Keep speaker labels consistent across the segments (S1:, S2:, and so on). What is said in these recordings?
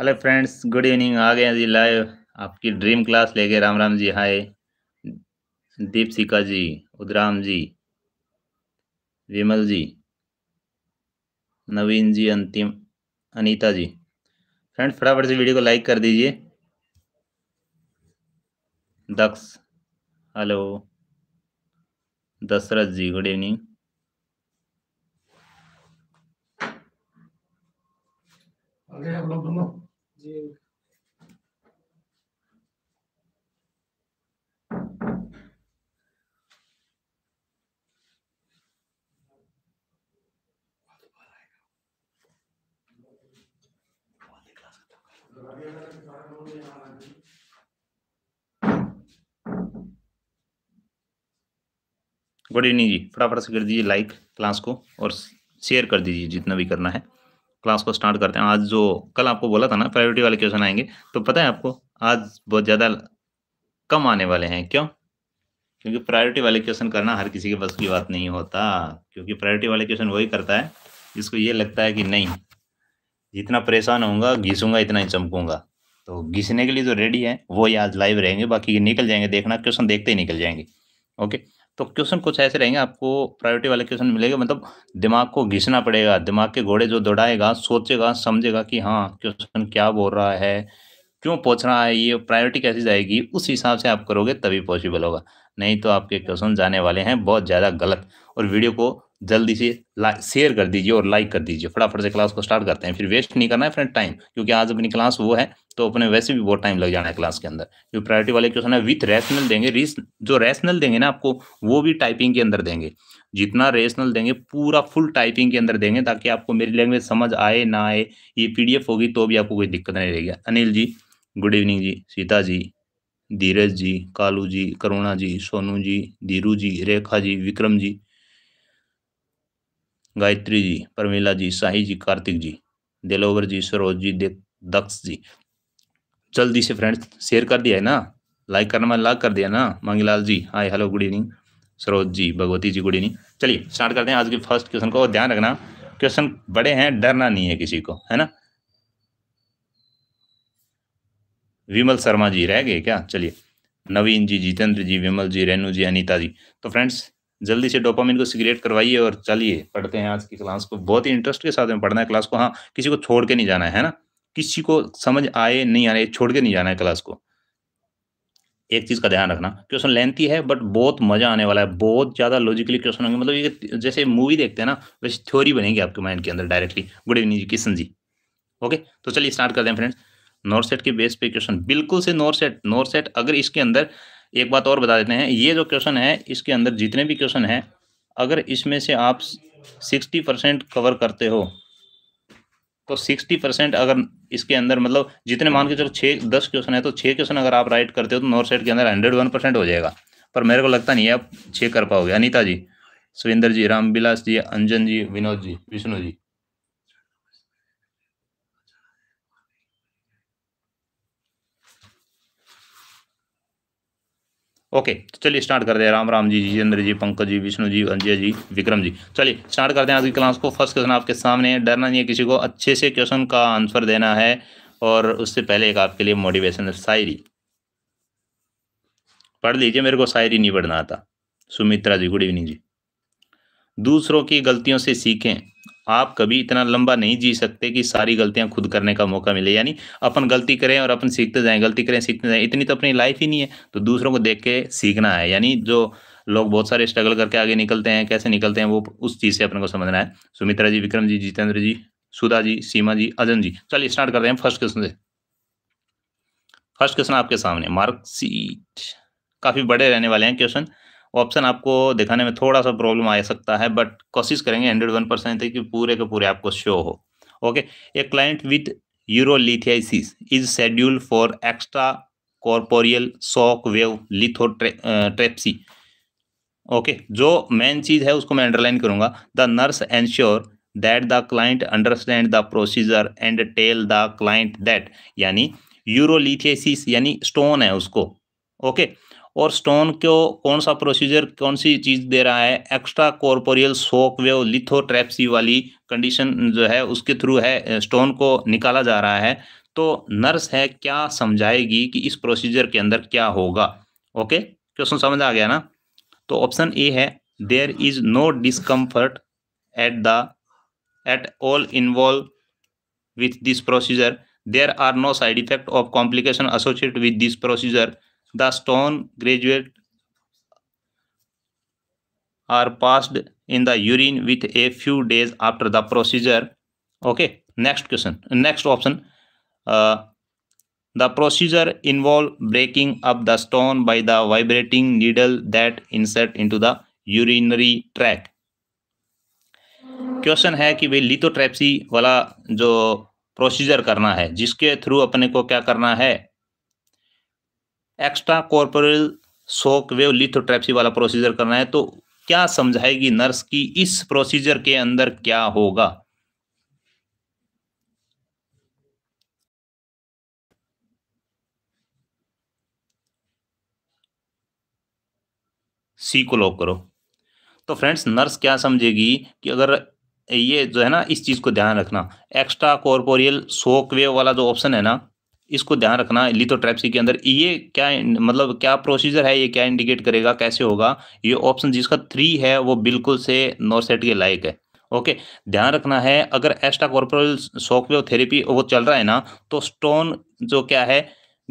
S1: Hello friends good evening आ गए जी लाइव आपकी ड्रीम क्लास लेके राम राम जी हाय दीपशिका जी उदराम जी विमल जी नवीन जी अंतिम अनीता जी फ्रेंड्स फटाफट से वीडियो को लाइक कर दीजिए Daksh hello Dashrath ji good evening हम लोग दोनों do. गुड इवनिंग जी फटाफट से कर दीजिए लाइक क्लास को और शेयर कर दीजिए जितना भी करना है क्लास को स्टार्ट करते हैं आज जो कल आपको बोला था ना प्रायोरिटी वाले क्वेश्चन आएंगे तो पता है आपको आज बहुत ज़्यादा कम आने वाले हैं क्यों क्योंकि प्रायोरिटी वाले क्वेश्चन करना हर किसी के बस की बात नहीं होता क्योंकि प्रायोरिटी वाले क्वेश्चन वही करता है जिसको ये लगता है कि नहीं जितना परेशान होऊंगा घिसूंगा इतना ही चमकूंगा तो घिसने के लिए जो रेडी है वो आज लाइव रहेंगे बाकी निकल जाएंगे देखना क्वेश्चन देखते ही निकल जाएंगे ओके तो क्वेश्चन कुछ ऐसे रहेंगे आपको प्रायोरिटी वाले क्वेश्चन मिलेंगे मतलब दिमाग को घिसना पड़ेगा दिमाग के घोड़े जो दौड़ाएगा सोचेगा समझेगा कि हाँ क्वेश्चन क्या बोल रहा है क्यों पूछ रहा है ये प्रायोरिटी कैसी जाएगी उस हिसाब से आप करोगे तभी पॉसिबल होगा नहीं तो आपके क्वेश्चन जाने वाले हैं बहुत ज़्यादा गलत और वीडियो को जल्दी से शेयर कर दीजिए और लाइक कर दीजिए फटाफट से क्लास को स्टार्ट करते हैं फिर वेस्ट नहीं करना है फ्रेंड टाइम क्योंकि आज अपनी क्लास वो है तो अपने वैसे भी बहुत टाइम लग जाना है क्लास के अंदर जो प्रायोरिटी वाले क्वेश्चन है विथ रैशनल देंगे जो रैशनल देंगे ना आपको वो भी टाइपिंग के अंदर देंगे जितना रेशनल देंगे पूरा फुल टाइपिंग के अंदर देंगे ताकि आपको मेरी लैंग्वेज समझ आए ना आए ये पीडीएफ होगी तो भी आपको कोई दिक्कत नहीं रहेगी अनिल जी गुड इवनिंग जी सीता जी धीरज जी कालू जी करुणा जी सोनू जी धीरू जी रेखा जी विक्रम जी गायत्री जी प्रमिला जी शाही जी कार्तिक जी दिलोवर जी सरोज जी दक्ष जी जल्दी से फ्रेंड्स शेयर कर दिया है ना लाइक करना मैं लाइक कर दिया ना Mangilal ji hi hello good evening Saroj ji Bhagwati ji good evening चलिए स्टार्ट करते हैं आज के फर्स्ट क्वेश्चन को ध्यान रखना क्वेश्चन बड़े हैं डरना नहीं है किसी को है ना विमल शर्मा जी रह गए क्या चलिए नवीन जी जितेंद्र जी विमल जी रेनू जी अनीता जी तो फ्रेंड्स जल्दी से डोपामिन को सिगरेट करवाइए और चलिए पढ़ते हैं आज की क्लास को बहुत ही इंटरेस्ट के साथ में पढ़ना है क्लास को हाँ किसी को छोड़ के नहीं जाना है, ना किसी को समझ आए नहीं आए छोड़ के नहीं जाना है क्लास को एक चीज़ का ध्यान रखना क्वेश्चन लेंथी है बट बहुत मजा आने वाला है बहुत ज़्यादा लॉजिकली क्वेश्चन होंगे मतलब ये जैसे मूवी देखते हैं ना वैसे थ्योरी बनेगी आपके माइंड के अंदर directly good evening ji Kishan ji okay तो चलिए स्टार्ट करते हैं फ्रेंड्स नॉर्थ सेट के बेस पे क्वेश्चन बिल्कुल से नॉर्थ सेट नॉर्थ सेट अगर इसके अंदर एक बात और बता देते हैं ये जो क्वेश्चन है इसके अंदर जितने भी क्वेश्चन हैं अगर इसमें से आप सिक्सटी परसेंट कवर करते हो तो सिक्सटी परसेंट अगर इसके अंदर मतलब जितने मान के चलो छः दस क्वेश्चन है तो छः क्वेश्चन अगर आप राइट करते हो तो नॉर्थ साइड के अंदर हंड्रेड वन परसेंट हो जाएगा पर मेरे को लगता नहीं है आप छः कर पाओगे अनिता जी सुविंदर जी रामविलास जी अंजन जी विनोद जी विष्णु जी ओके तो चलिए स्टार्ट कर दे राम राम जी जितेंद्र जी पंकज जी विष्णु जी अंजय जी विक्रम जी चलिए स्टार्ट करते हैं आज की क्लास को फर्स्ट क्वेश्चन आपके सामने है डरना नहीं है किसी को अच्छे से क्वेश्चन का आंसर देना है और उससे पहले एक आपके लिए है शायरी पढ़ लीजिए मेरे को शायरी नहीं पढ़ना आता सुमित्रा जी गुड इवनिंग जी दूसरों की गलतियों से सीखें आप कभी इतना लंबा नहीं जी सकते कि सारी गलतियां खुद करने का मौका मिले यानी अपन गलती करें और अपन सीखते जाएं गलती करें सीखते जाएं इतनी तो अपनी लाइफ ही नहीं है तो दूसरों को देख के सीखना है यानी जो लोग बहुत सारे स्ट्रगल करके आगे निकलते हैं कैसे निकलते हैं वो उस चीज़ से अपने को समझना है सुमित्रा जी विक्रम जी जितेंद्र जी सुधा जी सीमा जी अजन जी चलिए स्टार्ट करते हैं फर्स्ट क्वेश्चन से फर्स्ट क्वेश्चन आपके सामने मार्कशीट काफ़ी बड़े रहने वाले हैं क्वेश्चन ऑप्शन आपको दिखाने में थोड़ा सा प्रॉब्लम आ सकता है बट कोशिश करेंगे हंड्रेड वन परसेंट कि पूरे के पूरे आपको शो हो okay a client with urolithiasis is schedule for extra corporeal shock wave lithotripsy okay जो मेन चीज़ है उसको मैं अंडरलाइन करूँगा the nurse ensure that the client understand the procedure and tell the client that यानी urolithiasis यानी stone है उसको ओके okay? और स्टोन को कौन सा प्रोसीजर कौन सी चीज़ दे रहा है extra corporeal shock wave lithotripsy वाली कंडीशन जो है उसके थ्रू है स्टोन को निकाला जा रहा है तो नर्स है क्या समझाएगी कि इस प्रोसीजर के अंदर क्या होगा ओके क्वेश्चन समझ आ गया ना तो ऑप्शन ए है there is no discomfort at the at all involve with this procedure there are no side effect of complication associate with this procedure the stone graduate are passed in the urine with a few days after the procedure okay next question next option uh, the procedure involve breaking up the stone by the vibrating needle that insert into the urinary tract question है कि भाई लिथोट्रेप्सी वाला जो procedure करना है जिसके through अपने को क्या करना है extra corporal shock wave lithotripsy वाला प्रोसीजर करना है तो क्या समझाएगी नर्स की इस प्रोसीजर के अंदर क्या होगा सी को लॉक करो तो फ्रेंड्स नर्स क्या समझेगी कि अगर ये जो है ना इस चीज़ को ध्यान रखना एक्स्ट्रा कॉर्पोरियल शोक वेव वाला जो ऑप्शन है ना इसको ध्यान रखना लिथोट्रैप्सी के अंदर ये क्या मतलब क्या प्रोसीजर है ये क्या इंडिकेट करेगा कैसे होगा ये ऑप्शन जिसका थ्री है वो बिल्कुल से नॉर्सेट के लायक है ओके ध्यान रखना है अगर एस्टा कॉर्पोरल सॉफ्टवेयर थेरेपी वो चल रहा है ना तो स्टोन जो क्या है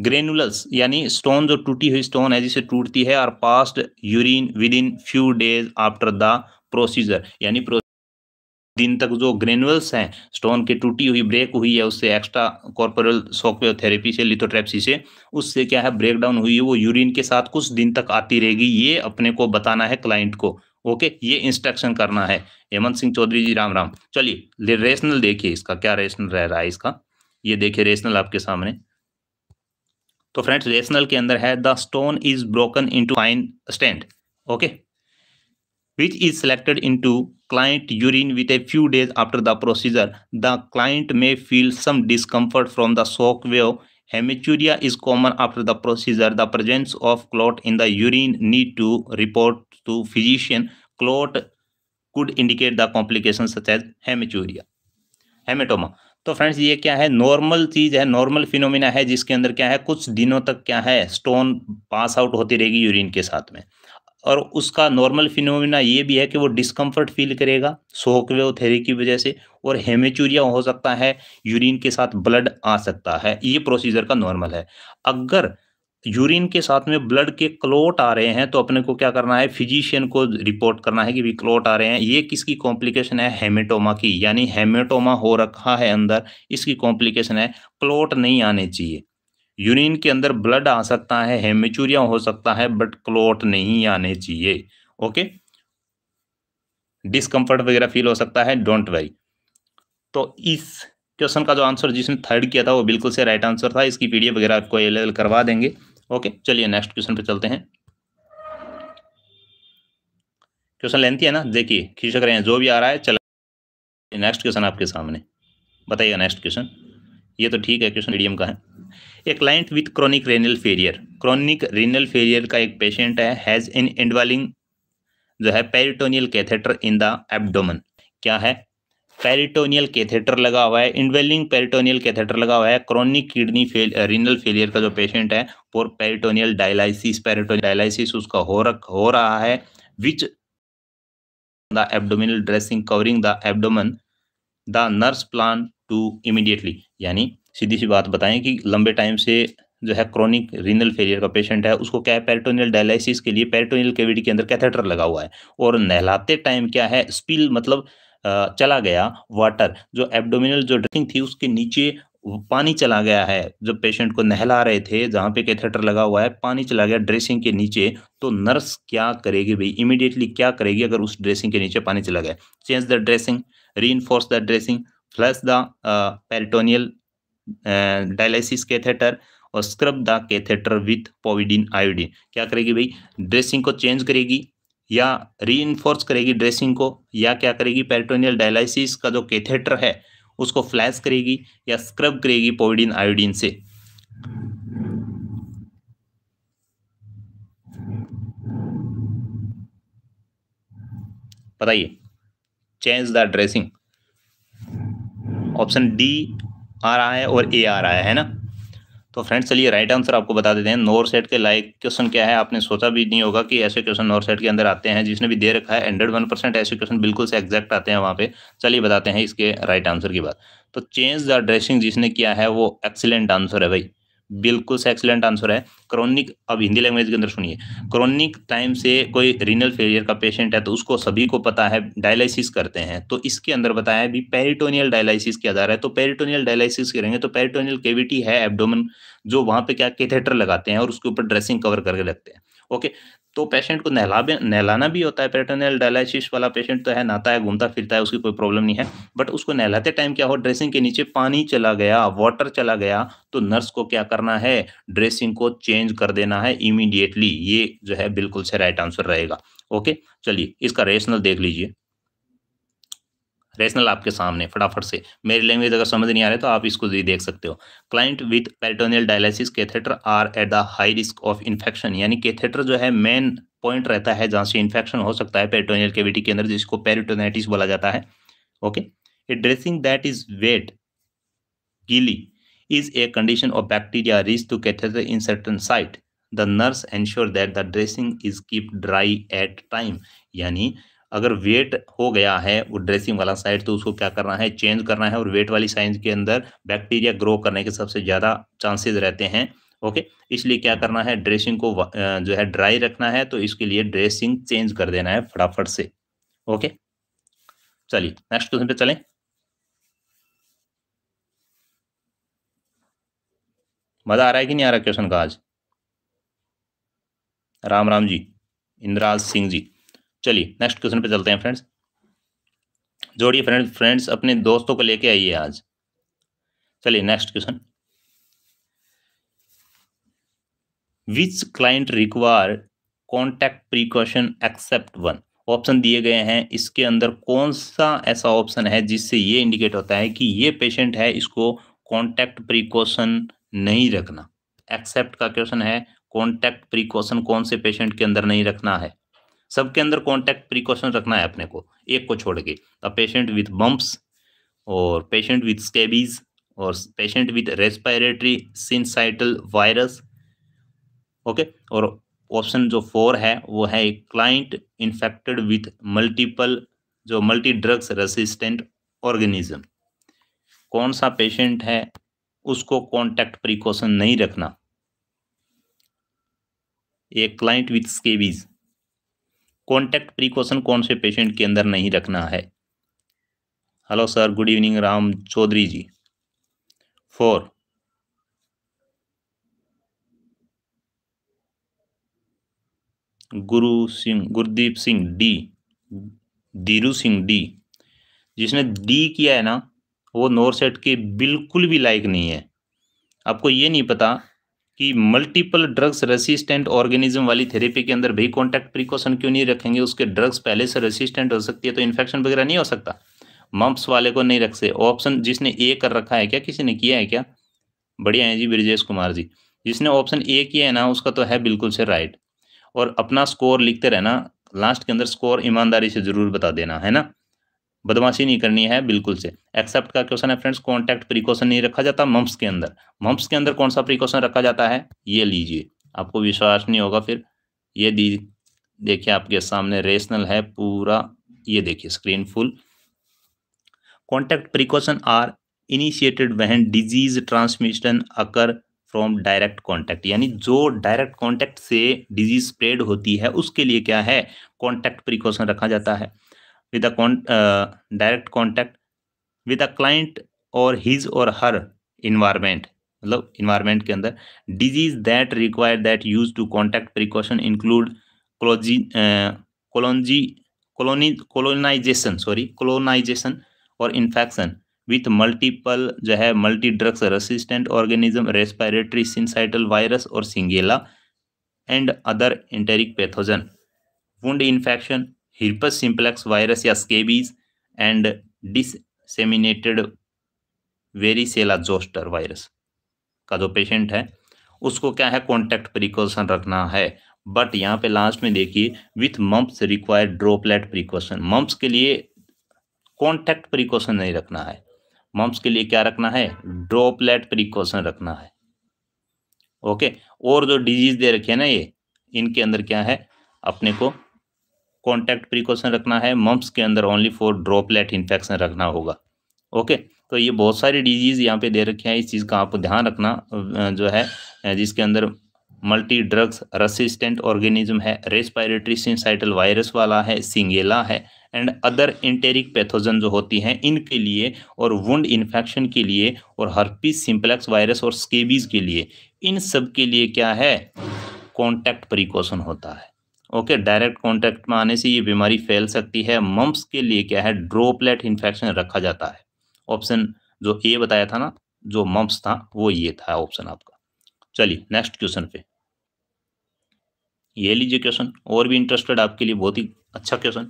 S1: ग्रेनुलस यानी स्टोन जो टूटी हुई स्टोन है जिसे टूटती है और past urine within few days after the procedure यानी दिन तक जो ग्रेनुअल्स हैं स्टोन की टूटी हुई ब्रेक हुई है उससे एक्स्ट्रा कॉर्पोरल सॉकवेव थेरेपी से लिथोट्रेपसी से उससे क्या है ब्रेकडाउन हुई है वो यूरिन के साथ कुछ दिन तक आती रहेगी ये अपने को बताना है क्लाइंट को ओके ये इंस्ट्रक्शन करना है हेमंत सिंह चौधरी जी राम राम चलिए रेशनल देखिए इसका क्या रेशनल रह रहा है इसका ये देखिए रेशनल आपके सामने तो फ्रेंड्स रेशनल के अंदर है the stone is broken into fine stand okay which is selected into client urine with a few days after the procedure. The client may feel some discomfort from the shock wave. Hematuria is common after the procedure. The presence of clot in the urine need to report to physician. Clot could indicate the complications such as hematuria. Hematoma तो friends ये क्या है normal चीज है normal phenomena है जिसके अंदर क्या है कुछ दिनों तक क्या है स्टोन पास आउट होती रहेगी यूरिन के साथ में और उसका नॉर्मल फिनोमिना ये भी है कि वो डिस्कम्फर्ट फील करेगा सोकवे थेरी की वजह से और हेमेचूरिया हो सकता है यूरिन के साथ ब्लड आ सकता है ये प्रोसीजर का नॉर्मल है अगर यूरिन के साथ में ब्लड के क्लोट आ रहे हैं तो अपने को क्या करना है फिजिशियन को रिपोर्ट करना है कि भी क्लोट आ रहे हैं ये किसकी कॉम्प्लिकेशन है हेमेटोमा की यानी हेमेटोमा हो रखा है अंदर इसकी कॉम्प्लिकेशन है क्लोट नहीं आने चाहिए यूरिन के अंदर ब्लड आ सकता है हेमेचूरिया हो सकता है बट क्लोट नहीं आने चाहिए ओके डिसकंफर्ट वगैरह फील हो सकता है डोंट वरी तो इस क्वेश्चन का जो आंसर जिसने थर्ड किया था वो बिल्कुल से राइट आंसर था इसकी पीडीएफ वगैरह आपको अवेलेबल करवा देंगे ओके चलिए नेक्स्ट क्वेश्चन पे चलते हैं क्वेश्चन लेंथी है ना देखिए खींचक रहे हैं जो भी आ रहा है चल नेक्स्ट क्वेश्चन आपके सामने बताइए नेक्स्ट क्वेश्चन ये तो ठीक है क्वेश्चन मीडियम का है a client with chronic renal failure chronic renal failure का एक पेशेंट है हैज़ इन इंडवालिंग जो है peritoneal catheter in the abdomen क्या है पेरिटोनियल कैथेटर लगा हुआ है इंडवेलिंग पेरिटोनियल कैथेटर लगा हुआ है chronic kidney fail renal failure का जो पेशेंट है वो पेरिटोनियल डायलाइसिस पेरिटोनियल डायलाइसिस उसका हो रख हो रहा है which the abdominal dressing covering the abdomen the nurse plan to immediately यानी सीधी सी बात बताएं कि लंबे टाइम से जो है क्रॉनिक रीनल फेलियर का पेशेंट है उसको क्या है पेरिटोनियल डायलिसिस के लिए पेरिटोनियल केविटी के अंदर कैथेटर लगा हुआ है और नहलाते टाइम क्या है स्पिल मतलब चला गया वाटर जो एब्डोमिनल जो ड्रिंकिंग थी उसके नीचे पानी चला गया है जब पेशेंट को नहला रहे थे जहाँ पे कैथेटर लगा हुआ है पानी चला गया ड्रेसिंग के नीचे तो नर्स क्या करेगी भाई इमिडिएटली क्या करेगी अगर उस ड्रेसिंग के नीचे पानी चला गया change the dressing re the dressing flush the peritoneal dialysis catheter और scrub the catheter with povidone iodine क्या करेगी भाई ड्रेसिंग को चेंज करेगी या री करेगी ड्रेसिंग को या क्या करेगी पेरिटोनियल डायलिसिस का जो कैथेटर है उसको फ्लैश करेगी या स्क्रब करेगी पोविडिन आयोडीन से बताइए change the dressing option D आ रहा है और ए आ रहा है, है ना तो फ्रेंड्स चलिए राइट आंसर आपको बता देते हैं नॉर सेट के लाइक क्वेश्चन क्या है आपने सोचा भी नहीं होगा कि ऐसे क्वेश्चन नॉर सेट के अंदर आते हैं जिसने भी दे रखा है हंड्रेड वन परसेंट ऐसे क्वेश्चन बिल्कुल से एग्जैक्ट आते हैं वहाँ पे चलिए बताते हैं इसके राइट आंसर की बात तो चेंज द ड्रेसिंग जिसने किया है वो एक्सीलेंट आंसर है भाई बिल्कुल से एक्सीलेंट आंसर है क्रॉनिक अब हिंदी लैंग्वेज के अंदर सुनिए क्रॉनिक टाइम से कोई रीनल फेलियर का पेशेंट है तो उसको सभी को पता है डायलिसिस करते हैं तो इसके अंदर बताया भी पेरिटोनियल डायलिसिस के आधार है तो पेरिटोनियल डायलिसिस करेंगे तो पेरिटोनियल केविटी है एबडोमन जो वहां पे क्या कैथेटर लगाते हैं और उसके ऊपर ड्रेसिंग कवर करके रखते हैं ओके तो पेशेंट को नहला नहलाना भी होता है पेटर्नल डायलिसिस वाला पेशेंट तो है नहाता है घूमता फिरता है उसकी कोई प्रॉब्लम नहीं है बट उसको नहलाते टाइम क्या हो ड्रेसिंग के नीचे पानी चला गया वाटर चला गया तो नर्स को क्या करना है ड्रेसिंग को चेंज कर देना है इमीडिएटली ये जो है बिल्कुल से राइट आंसर रहेगा ओके चलिए इसका रेशनल देख लीजिए रेशनल आपके सामने फटाफट से मेरी लैंग्वेज अगर समझ नहीं आ रहा है तो आप इसको भी देख सकते हो client with peritoneal dialysis catheter are at the high risk of infection यानी कैथेटर जो है मेन पॉइंट रहता है जहाँ से इन्फेक्शन हो सकता है पेरिटोनियल केविटी के अंदर जिसको पेरिटोनाइटिस बोला जाता है okay a dressing that is wet गीली is a condition of bacteria risk to catheter in certain site the nurse ensure that the dressing is keep dry at time यानी अगर wait हो गया है वो ड्रेसिंग वाला साइड तो उसको क्या करना है चेंज करना है और वेट वाली साइज के अंदर बैक्टीरिया ग्रो करने के सबसे ज़्यादा चांसेस रहते हैं ओके इसलिए क्या करना है ड्रेसिंग को जो है ड्राई रखना है तो इसके लिए ड्रेसिंग चेंज कर देना है फटाफट से ओके चलिए नेक्स्ट क्वेश्चन पे चलें मज़ा आ रहा है कि नहीं आ रहा क्वेश्चन का आज राम राम जी इंद्राज सिंह जी चलिए नेक्स्ट क्वेश्चन पे चलते हैं फ्रेंड्स जोड़िए फ्रेंड फ्रेंड्स अपने दोस्तों को लेके आइए आज चलिए next question which client require contact precaution except one option दिए गए हैं इसके अंदर कौन सा ऐसा ऑप्शन है जिससे ये इंडिकेट होता है कि ये पेशेंट है इसको कॉन्टैक्ट प्रिकॉशन नहीं रखना एक्सेप्ट का क्वेश्चन है कॉन्टैक्ट प्रिकॉशन कौन से पेशेंट के अंदर नहीं रखना है सबके अंदर कॉन्टैक्ट प्रिकॉशन रखना है अपने को एक को छोड़ के अ पेशेंट विथ बम्प्स और पेशेंट विथ स्केबीज और patient with respiratory syncytial virus okay और ऑप्शन जो फोर है वो है क्लाइंट इन्फेक्टेड विथ मल्टीपल जो मल्टी ड्रग्स रेसिस्टेंट ऑर्गेनिज्म कौन सा पेशेंट है उसको कॉन्टैक्ट प्रिकॉशन नहीं रखना एक client with scabies contact precaution कौन से पेशेंट के अंदर नहीं रखना है hello sir good evening Ram Chaudhary ji four Guru Singh Gurdeep Singh D Dhiru Singh D जिसने डी किया है ना वो नोर सेट के बिल्कुल भी लायक नहीं है आपको ये नहीं पता कि मल्टीपल ड्रग्स रेसिस्टेंट ऑर्गेनिज्म वाली थेरेपी के अंदर भी कॉन्टैक्ट प्रिकॉशन क्यों नहीं रखेंगे उसके ड्रग्स पहले से रेसिस्टेंट हो सकती है तो इन्फेक्शन वगैरह नहीं हो सकता मम्प्स वाले को नहीं रख से ऑप्शन जिसने ए कर रखा है क्या किसी ने किया है क्या बढ़िया है जी ब्रजेश कुमार जी जिसने ऑप्शन ए किया है ना उसका तो है बिल्कुल से राइट और अपना स्कोर लिखते रहना लास्ट के अंदर स्कोर ईमानदारी से ज़रूर बता देना है ना बदमाशी नहीं करनी है बिल्कुल से एक्सेप्ट का क्वेश्चन है फ्रेंड्स कॉन्टैक्ट प्रिकॉशन नहीं रखा जाता मम्प्स के अंदर मम्प्स के अंदर कौन सा प्रिकॉशन रखा जाता है ये लीजिए आपको विश्वास नहीं होगा फिर ये दी देखिए आपके सामने रेशनल है पूरा ये देखिए screen full contact precaution are initiated when disease transmission occur from direct contact यानी जो डायरेक्ट कॉन्टैक्ट से डिजीज स्प्रेड होती है उसके लिए क्या है कॉन्टैक्ट प्रिकॉशन रखा जाता है with a direct contact with a client और हिज और हर इन्वायरमेंट मतलब इन्वायरमेंट के अंदर disease that require that use to contact precaution include क्लोजी कोलोनजी कोलोनी कोलोनाइजेशन सॉरी कोलोनाइजेशन और इन्फेक्शन विथ मल्टीपल जो है multi drugs resistant organism respiratory syncytial virus और shigella and other enteric pathogen wound infection herpes simplex virus या scabies and disseminated varicella zoster virus का जो patient है उसको क्या है कॉन्टैक्ट प्रिकॉशन रखना है बट यहाँ पे लास्ट में देखिए with mumps require droplet precaution mumps के लिए कॉन्टैक्ट प्रिकॉशन नहीं रखना है मम्प्स के लिए क्या रखना है ड्रोपलेट प्रिकॉशन रखना है ओके और जो डिजीज दे रखे है ना ये इनके अंदर क्या है अपने को कॉन्टैक्ट प्रिकॉशन रखना है मम्स के अंदर ओनली फॉर ड्रॉपलेट इन्फेक्शन रखना होगा ओके तो ये बहुत सारी डिजीज़ यहाँ पे दे रखे हैं इस चीज़ का आपको ध्यान रखना जो है जिसके अंदर मल्टी ड्रग्स रसिस्टेंट ऑर्गेनिज्म है रेस्पायरेटरी सिंसाइटल वायरस वाला है सिंगेला है एंड अदर इंटेरिक पैथोजन जो होती हैं इनके लिए और वुंड इन्फेक्शन के लिए और हर्पीस सिंप्लेक्स वायरस और स्केबीज़ के लिए इन सब के लिए क्या है कॉन्टैक्ट प्रिकॉशन होता है ओके डायरेक्ट कांटेक्ट में आने से ये बीमारी फैल सकती है मम्प्स के लिए क्या है ड्रोपलेट इन्फेक्शन रखा जाता है ऑप्शन जो ए बताया था ना जो मम्प्स था वो ये था ऑप्शन आपका चलिए नेक्स्ट क्वेश्चन पे ये लीजिए क्वेश्चन और भी इंटरेस्टेड आपके लिए बहुत ही अच्छा question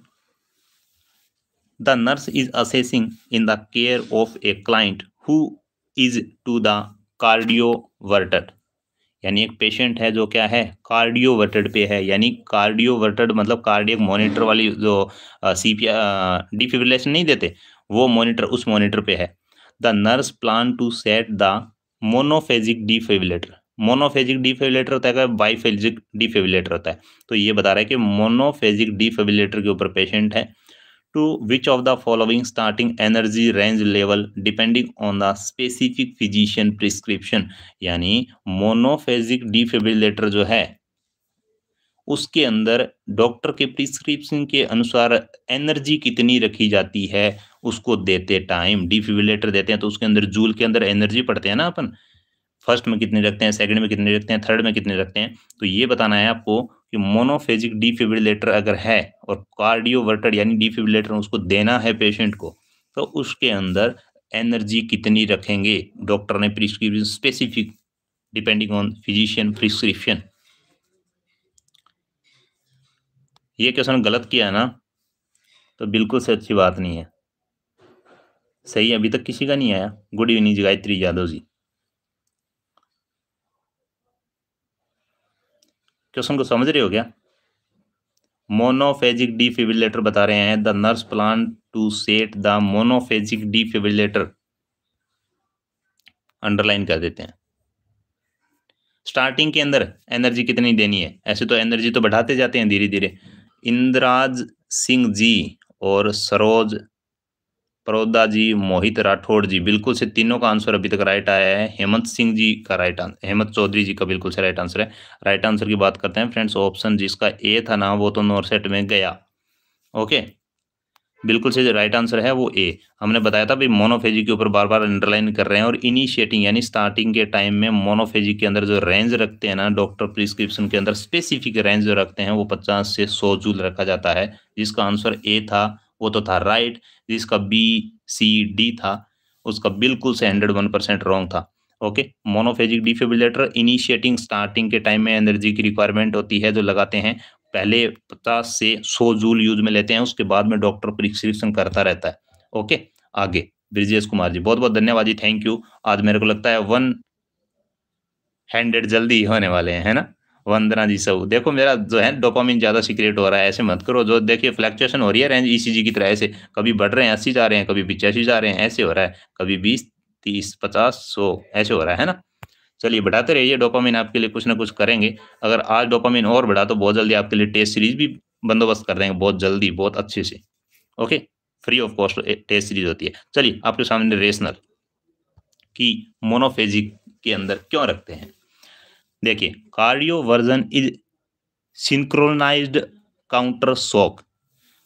S1: the nurse is assessing in the care of a client who is to the cardioverter यानी एक पेशेंट है जो क्या है कार्डियोवर्टेड पे है यानी कार्डियोवर्टेड मतलब कार्डियक मॉनिटर वाली जो सी पी डिफिब्रिलेशन नहीं देते वो मॉनिटर उस मॉनिटर पे है the nurse plan to set the monophasic defibrillator monophasic defibrillator होता है बाईफेजिक डिफेबिलेटर होता है तो ये बता रहा है कि मोनोफेजिक डिफेबिलेटर के ऊपर पेशेंट है to which of the following starting energy range level depending on the specific physician prescription यानी monophasic defibrillator जो है उसके अंदर डॉक्टर के प्रिस्क्रिप्शन के अनुसार एनर्जी कितनी रखी जाती है उसको देते टाइम डिफिबिलेटर देते हैं तो उसके अंदर जूल के अंदर एनर्जी पड़ते हैं ना अपन फर्स्ट में कितने रखते हैं सेकंड में कितने रखते हैं थर्ड में कितने रखते हैं तो ये बताना है आपको कि मोनोफेजिक डिफिब्रिलेटर अगर है और कार्डियोवर्टर यानी डिफिब्रिलेटर उसको देना है पेशेंट को तो उसके अंदर एनर्जी कितनी रखेंगे डॉक्टर ने prescription specific depending on physician prescription ये क्वेश्चन गलत किया ना तो बिल्कुल से अच्छी बात नहीं है सही अभी तक किसी का नहीं आया good evening Gayatri Yadav ji question को समझ रहे हो क्या मोनोफेजिक डिफिबिलेटर बता रहे हैं the nurse plan to set the monophasic defibrillator underline कर देते हैं स्टार्टिंग के अंदर एनर्जी कितनी देनी है ऐसे तो एनर्जी तो बढ़ाते जाते हैं धीरे धीरे इंद्राज सिंह जी और सरोज प्रौदा जी मोहित राठौड़ जी बिल्कुल से तीनों का आंसर अभी तक राइट आया है हेमंत सिंह जी का राइट आंसर हेमंत चौधरी जी का बिल्कुल से राइट आंसर है राइट आंसर की बात करते हैं फ्रेंड्स ऑप्शन जिसका ए था ना वो तो नॉर्सेट में गया ओके बिल्कुल से राइट आंसर है वो ए हमने बताया था भाई मोनोफेजी के ऊपर बार बार अंडरलाइन कर रहे हैं और इनिशिएटिंग यानी स्टार्टिंग के टाइम में मोनोफेजी के अंदर जो रेंज रखते हैं ना डॉक्टर प्रिस्क्रिप्शन के अंदर स्पेसिफिक रेंज जो रखते हैं वो पचास से सौ जूल रखा जाता है जिसका आंसर ए था वो तो था राइट जिसका बी सी डी था उसका बिल्कुल से हंड्रेड वन परसेंट रॉन्ग था okay monophasic defibrillator initiating starting के टाइम में एनर्जी की रिक्वायरमेंट होती है जो लगाते हैं पहले पचास से सौ जूल यूज में लेते हैं उसके बाद में डॉक्टर प्रिस्क्रिप्शन करता रहता है ओके आगे ब्रिजेश कुमार जी बहुत बहुत धन्यवाद जी थैंक यू आज मेरे को लगता है वन हैंडेड जल्दी होने वाले हैं है ना वंदना जी सब देखो मेरा जो है डोपामिन ज़्यादा सीक्रेट हो रहा है ऐसे मत करो जो देखिए फ्लैक्चुएशन हो रही है रेंज ईसीजी e की तरह ऐसे कभी बढ़ रहे हैं अस्सी जा रहे हैं कभी पिचासी जा रहे हैं ऐसे हो रहा है कभी बीस तीस पचास सौ ऐसे हो रहा है ना चलिए बढ़ाते रहिए डोपामिन आपके लिए कुछ ना कुछ करेंगे अगर आज डोपामिन और बढ़ा तो बहुत जल्दी आपके लिए टेस्ट सीरीज भी बंदोबस्त कर देंगे बहुत जल्दी बहुत अच्छे से okay free of cost test series होती है चलिए आपके सामने रेशनल की मोनोफेजिक के अंदर क्यों रखते हैं देखिए cardioversion is synchronized counter shock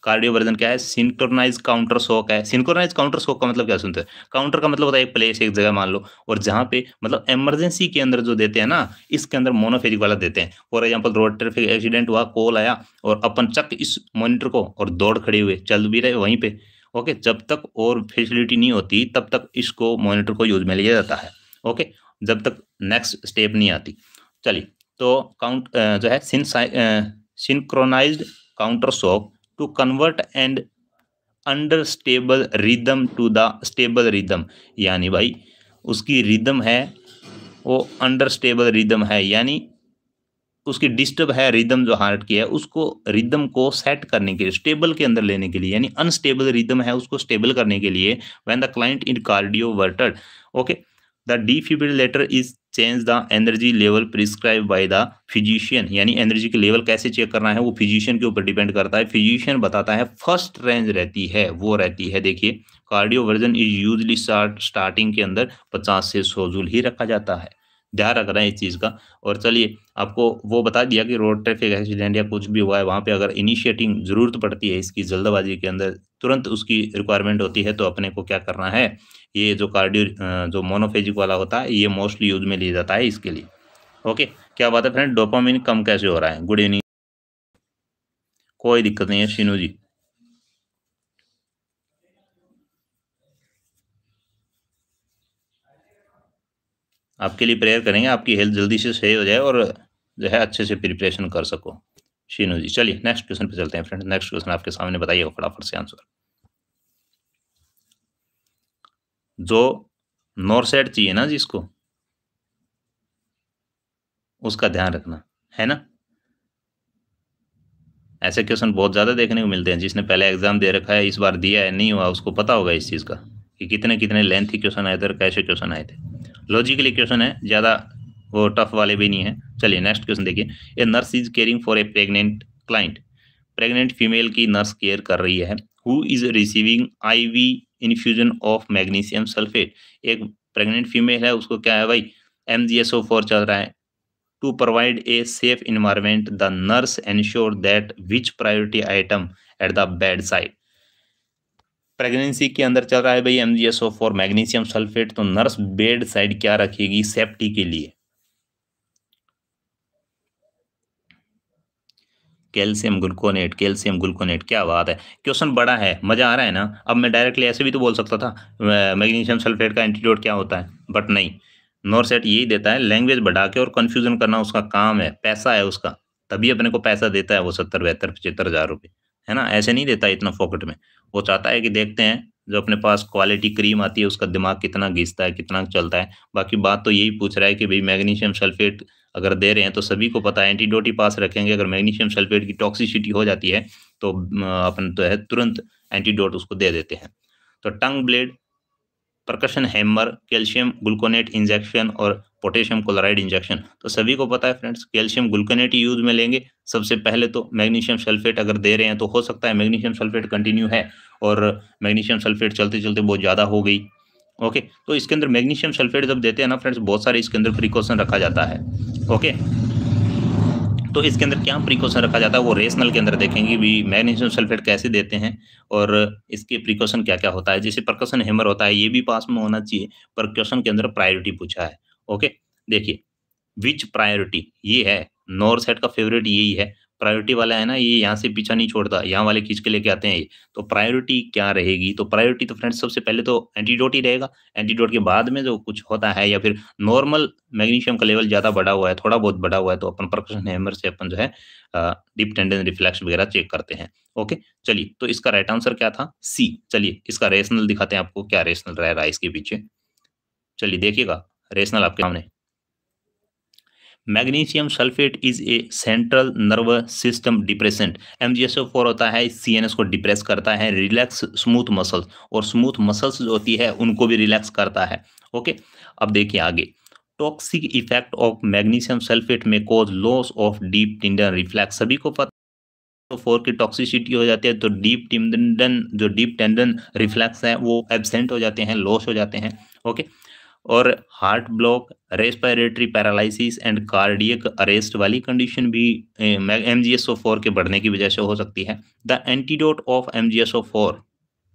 S1: cardioversion क्या है सिंक्रोनाइज काउंटर शॉक है सिंक्रोनाइज काउंटर शॉक का मतलब क्या सुनते हैं काउंटर का मतलब होता है एक प्लेस एक जगह मान लो और जहाँ पे मतलब इमरजेंसी के अंदर जो देते हैं ना इसके अंदर मोनोफेजिक वाला देते हैं for example road traffic accident हुआ कॉल आया और अपन चक इस मोनिटर को और दौड़ खड़े हुए चल भी रहे वहीं पे ओके जब तक और फैसिलिटी नहीं होती तब तक इसको मोनिटर को यूज में लिया जाता है ओके जब तक नेक्स्ट स्टेप नहीं आती चलिए तो काउंट जो है synchronized counter shock to convert an unstable rhythm to the stable rhythm यानी भाई उसकी रिदम है वो अंडर स्टेबल रिदम है यानी उसकी डिस्टर्ब है रिदम जो हार्ट की है उसको रिदम को सेट करने के लिए स्टेबल के अंदर लेने के लिए यानी अनस्टेबल रिदम है उसको स्टेबल करने के लिए when the client in cardioverter okay the defibrillator is change the energy level prescribe by the physician यानी एनर्जी के लेवल कैसे चेक करना है वो फिजिशियन के ऊपर डिपेंड करता है फिजिशियन बताता है फर्स्ट रेंज रहती है वो रहती है देखिए cardioversion is usually starting के अंदर पचास से सौ जूल ही रखा जाता है ध्यान रख है इस चीज़ का और चलिए आपको वो बता दिया कि रोड ट्रैफिक एक्सीडेंट या कुछ भी हुआ है वहाँ पे अगर इनिशिएटिंग ज़रूरत पड़ती है इसकी जल्दबाजी के अंदर तुरंत उसकी रिक्वायरमेंट होती है तो अपने को क्या करना है ये जो कार्डियो जो मोनोफेजिक वाला होता है ये मोस्टली यूज में लिया जाता है इसके लिए ओके क्या बात है फ्रेंड डोपामिन कम कैसे हो रहा है गुड इवनिंग कोई दिक्कत नहीं है शिनू जी आपके लिए प्रेयर करेंगे आपकी हेल्थ जल्दी से सही हो जाए और जो है अच्छे से प्रिपरेशन कर सको शीनू जी चलिए नेक्स्ट क्वेश्चन पे चलते हैं फ्रेंड नेक्स्ट क्वेश्चन आपके सामने बताइए फटाफट से आंसर जो नॉर्थ साइड चाहिए ना जिसको उसका ध्यान रखना है ना ऐसे क्वेश्चन बहुत ज़्यादा देखने को मिलते हैं जिसने पहले एग्जाम दे रखा है इस बार दिया है नहीं हुआ उसको पता होगा इस चीज़ का कि कितने कितने लेंथी क्वेश्चन आए थे और कैसे क्वेश्चन आए थे लॉजिकली क्वेश्चन है ज़्यादा वो टफ वाले भी नहीं है चलिए नेक्स्ट क्वेश्चन देखिए a nurse is caring for a pregnant client pregnant female की नर्स केयर कर रही है who is receiving I V infusion of magnesium sulphate एक प्रेग्नेंट फीमेल है उसको क्या है भाई M G S O four चल रहा है to provide a safe environment the nurse ensure that which priority item at the bed side pregnancy के अंदर चल रहा है भाई M G S O four magnesium sulphate तो नर्स बेड साइड क्या रखेगी सेफ्टी के लिए कैल्शियम ग्लूकोनेट कैल्शियम ग्लूकोनेट क्या बात है क्वेश्चन बड़ा है मज़ा आ रहा है ना अब मैं डायरेक्टली ऐसे भी तो बोल सकता था मैग्नीशियम सल्फेट का एंटीडोट क्या होता है बट नहीं नॉर्सेट यही देता है लैंग्वेज बढ़ा के और कन्फ्यूजन करना उसका काम है पैसा है उसका तभी अपने को पैसा देता है वो सत्तर बहत्तर पचहत्तर हज़ार रुपये है ना ऐसे नहीं देता इतना फोकट में वो चाहता है कि देखते हैं जो अपने पास क्वालिटी क्रीम आती है उसका दिमाग कितना घिसता है कितना चलता है बाकी बात तो यही पूछ रहा है कि भाई मैग्नीशियम सल्फेट अगर दे रहे हैं तो सभी को पता है एंटीडोटी पास रखेंगे अगर मैग्नीशियम सल्फेट की टॉक्सिसिटी हो जाती है तो अपन तो है तुरंत एंटीडोट उसको दे देते हैं तो tongue blade percussion hammer calcium gluconate injection और पोटेशियम क्लोराइड इंजेक्शन तो सभी को पता है फ्रेंड्स कैल्शियम ग्लूकोनेट यूज में लेंगे सबसे पहले तो मैग्नीशियम सल्फेट अगर दे रहे हैं तो हो सकता है मैग्नीशियम सल्फेट कंटिन्यू है और मैग्नीशियम सल्फेट चलते चलते बहुत ज़्यादा हो गई ओके तो इसके अंदर मैग्नीशियम सल्फेट जब देते हैं ना फ्रेंड्स बहुत सारे इसके अंदर प्रिकॉशन रखा जाता है ओके तो इसके अंदर क्या प्रिकॉशन रखा जाता है वो रेशनल के अंदर देखेंगे भी मैग्नीशियम सल्फेट कैसे देते हैं और इसके प्रिकॉशन क्या क्या होता है जैसे प्रकॉशन हेमर होता है ये भी पास में होना चाहिए प्रकॉशन के अंदर प्रायोरिटी पूछा है ओके देखिए विच प्रायोरिटी ये है नॉर्थ साइड का फेवरेट यही है प्रायोरिटी वाला है ना ये यहाँ से पीछा नहीं छोड़ता यहाँ वाले खींच के लेके आते हैं ये तो प्रायोरिटी क्या रहेगी तो प्रायोरिटी तो फ्रेंड्स सबसे पहले तो एंटीडोट ही रहेगा एंटीडोट के बाद में जो कुछ होता है या फिर नॉर्मल मैग्नीशियम का लेवल ज़्यादा बढ़ा हुआ है थोड़ा बहुत बढ़ा हुआ है तो अपन प्रकर्षण हेमर से अपन जो है डिप टेंडन रिफ्लेक्स वगैरह चेक करते हैं ओके चलिए तो इसका राइट आंसर क्या था सी चलिए इसका रेशनल दिखाते हैं आपको क्या रेशनल रह रहा है इसके पीछे चलिए देखिएगा रेशनल आपके सामने magnesium sulphate is a central nervous system depression M G S O four होता है सी एन एस को डिप्रेस करता है रिलैक्स स्मूथ मसल्स और स्मूथ मसल्स जो होती है उनको भी रिलैक्स करता है ओके अब देखिए आगे toxic effect of magnesium sulphate में cause loss of deep tendon reflex सभी को पता तो फोर की टॉक्सिसिटी हो जाती है तो डीप टिंडन जो डीप टेंडन रिफ्लैक्स है वो एबसेंट हो जाते हैं लॉस हो जाते हैं ओके okay? और heart block respiratory paralysis and cardiac arrest वाली कंडीशन भी एम जी के बढ़ने की वजह से हो सकती है the antidote of M G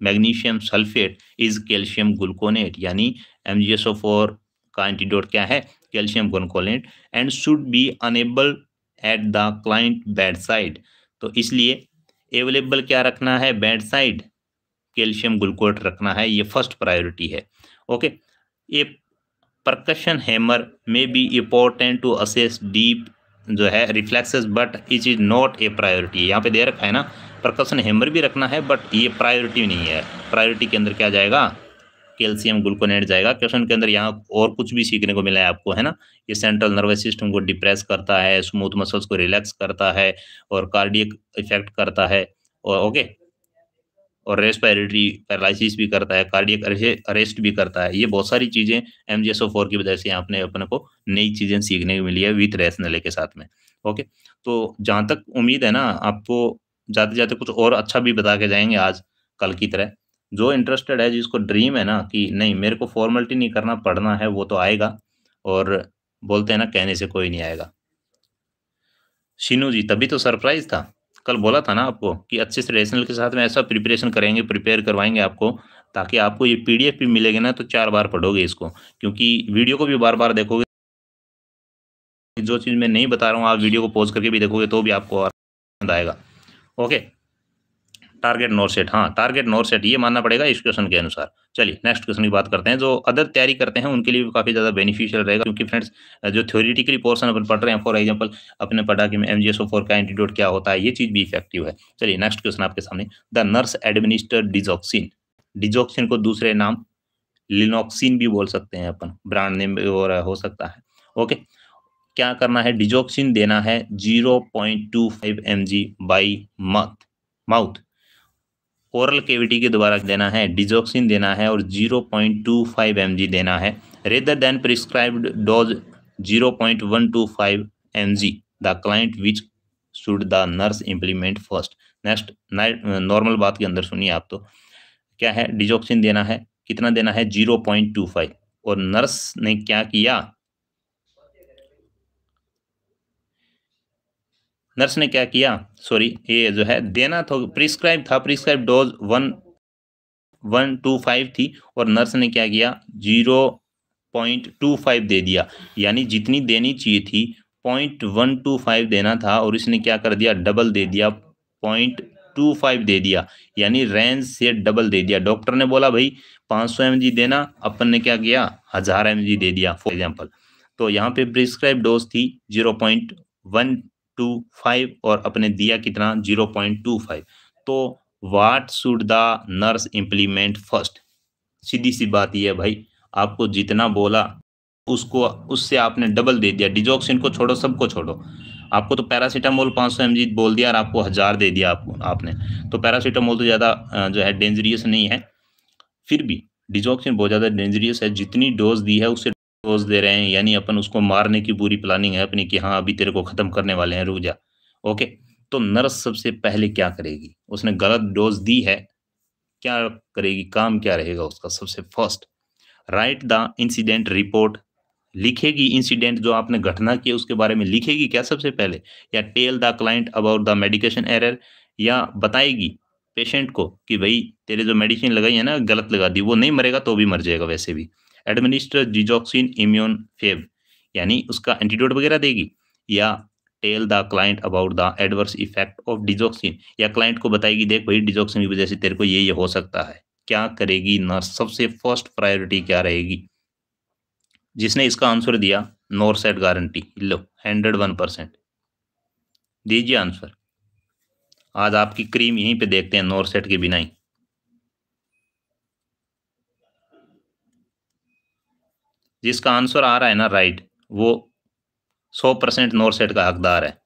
S1: magnesium sulphate is calcium gluconate यानी एम जी का एंटीडोट क्या है calcium gluconate and should be enable at the client bed side तो इसलिए अवेलेबल क्या रखना है बेड साइड कैल्शियम ग्लूकोट रखना है ये फर्स्ट प्रायोरिटी है okay okay? A percussion hammer may be important to assess deep जो है reflexes but each is not a priority यहाँ पे दे रखा है ना प्रकशन हैमर भी रखना है बट ये प्रायोरिटी नहीं है प्रायोरिटी के अंदर क्या जाएगा कैल्शियम ग्लूकोनेट जाएगा क्वेश्चन के अंदर यहाँ और कुछ भी सीखने को मिला है आपको है ना ये सेंट्रल नर्वस सिस्टम को डिप्रेस करता है स्मूथ मसल्स को रिलैक्स करता है और कार्डियक इफेक्ट करता है और ओके और रेस्पायरेटरी पैरालिसिस भी करता है कार्डियक अरेस्ट भी करता है ये बहुत सारी चीजें एम जी की वजह से आपने अपने को नई चीजें सीखने को मिली है विथ रेसनले के साथ में ओके तो जहाँ तक उम्मीद है ना आपको जाते जाते कुछ और अच्छा भी बता के जाएंगे आज कल की तरह जो इंटरेस्टेड है जिसको ड्रीम है ना कि नहीं मेरे को फॉर्मेलिटी नहीं करना पढ़ना है वो तो आएगा और बोलते हैं ना कहने से कोई नहीं आएगा शिनू जी तभी तो सरप्राइज था कल बोला था ना आपको कि अच्छे से रेशनल के साथ में ऐसा प्रिपरेशन करेंगे प्रिपेयर करवाएंगे आपको ताकि आपको ये पीडीएफ भी मिलेगा ना तो चार बार पढ़ोगे इसको क्योंकि वीडियो को भी बार बार देखोगे जो चीज़ मैं नहीं बता रहा हूँ आप वीडियो को पॉज करके भी देखोगे तो भी आपको आएगा ओके टारगेट नोर सेट हाँ टारगेट नोर सेट ये मानना पड़ेगा इस क्वेश्चन के अनुसार चलिए नेक्स्ट क्वेश्चन की बात करते हैं जो अदर तैयारी करते हैं उनके लिए भी काफी ज्यादा बेनिफिशियल रहेगा क्योंकि फ्रेंड्स जो थ्योरेटिकली पोर्सन अपन पढ़ रहे हैं फॉर एग्जाम्पल अपने पढ़ा कि एम जी एस फोर का एंटीडोट क्या होता है ये चीज भी इफेक्टिव है चलिए नेक्स्ट क्वेश्चन आपके सामने the nurse administer digoxin digoxin को दूसरे नाम लिनोक्सिन भी बोल सकते हैं अपन ब्रांड नेम और हो सकता है ओके क्या करना है डिजोक्सिन देना है 0.25 point two five M G by month mouth oral cavity के द्वारा देना है डिजॉक्सिन देना है और zero point two five M G देना है rather than prescribed dose zero point one two five M G the client which should the nurse implement first next normal बात के अंदर सुनिए आप तो क्या है डिजॉक्सिन देना है कितना देना है जीरो पॉइंट टू फाइव और नर्स ने क्या किया नर्स ने क्या किया सॉरी ये जो है देना था प्रिस्क्राइब था prescribe dose one one two five थी और नर्स ने क्या किया जीरो पॉइंट टू फाइव दे दिया यानी जितनी देनी चाहिए थी पॉइंट वन टू फाइव देना था और इसने क्या कर दिया डबल दे दिया पॉइंट टू फाइव दे दिया यानी रेंज से डबल दे दिया डॉक्टर ने बोला भाई पाँच सौ एम जी देना अपन ने क्या किया हज़ार एम जी दे दिया फॉर एग्जाम्पल तो यहाँ पे प्रिस्क्राइब डोज थी zero point one two five और अपने दिया कितना जीरो पॉइंट टू फाइव तो what should the nurse implement first सीधी सी बात यह है भाई आपको जितना बोला उसको उससे आपने डबल दे दिया डिजोक्सिन को छोड़ो सबको छोड़ो आपको तो पैरासीटामोल 500 सौ बोल दिया और आपको हज़ार दे दिया आपको आपने तो पैरासीटामोल तो ज़्यादा जो है डेंजरियस नहीं है फिर भी डिजोक्सिन बहुत ज़्यादा डेंजरियस है जितनी डोज दी है उससे डोज दे रहे हैं यानी अपन उसको मारने की पूरी प्लानिंग है अपनी कि हाँ अभी तेरे को ख़त्म करने वाले हैं रुक जा ओके तो नर्स सबसे पहले क्या करेगी उसने गलत डोज दी है क्या करेगी काम क्या रहेगा उसका सबसे first right the incident report लिखेगी इंसिडेंट जो आपने घटना की उसके बारे में लिखेगी क्या सबसे पहले या tell the client about the medication error या बताएगी पेशेंट को कि भाई तेरे जो मेडिसिन लगाई है ना गलत लगा दी वो नहीं मरेगा तो भी मर जाएगा वैसे भी एडमिनिस्टर जीजॉक्सिन इम्यून फेव यानी उसका एंटीडोट वगैरह देगी या tell the client about the adverse effect of digoxin या क्लाइंट को बताएगी देख भाई डिजॉक्सिन की वजह से तेरे को ये ये हो सकता है क्या करेगी नर्स सबसे फर्स्ट प्रायोरिटी क्या रहेगी जिसने इसका आंसर दिया नोरसेट गारंटी लो हंड्रेड वन परसेंट दीजिए आंसर आज आपकी क्रीम यहीं पे देखते हैं नोरसेट के बिना ही जिसका आंसर आ रहा है ना राइट वो सौ परसेंट सेट का हकदार है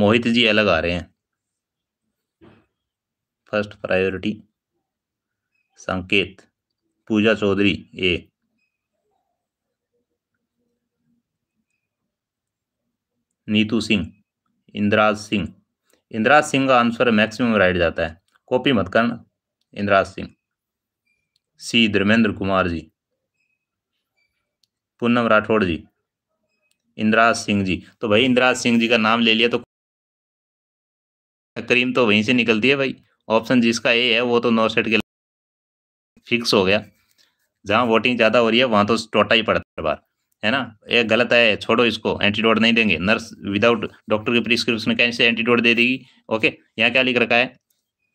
S1: मोहित जी अलग आ रहे हैं फर्स्ट प्रायोरिटी संकेत पूजा चौधरी ए नीतू सिंह इंदिराज सिंह इंदिराज सिंह का आंसर मैक्सिमम राइट जाता है कॉपी मत करना इंदिराज सिंह सी धर्मेंद्र कुमार जी पूनम राठौड़ जी इंदिराज सिंह जी तो भाई इंदिराज सिंह जी का नाम ले लिया तो क्रीम तो वहीं से निकलती है भाई ऑप्शन जिसका ए है वो तो नौ सेट के फिक्स हो गया जहाँ वोटिंग ज़्यादा हो रही है वहाँ तो टोटा ही पड़ता है बार है ना ये गलत है छोड़ो इसको एंटीडोट नहीं देंगे नर्स विदाउट डॉक्टर की प्रिस्क्रिप्शन कैसे एंटीडोट दे देगी ओके यहाँ क्या लिख रखा है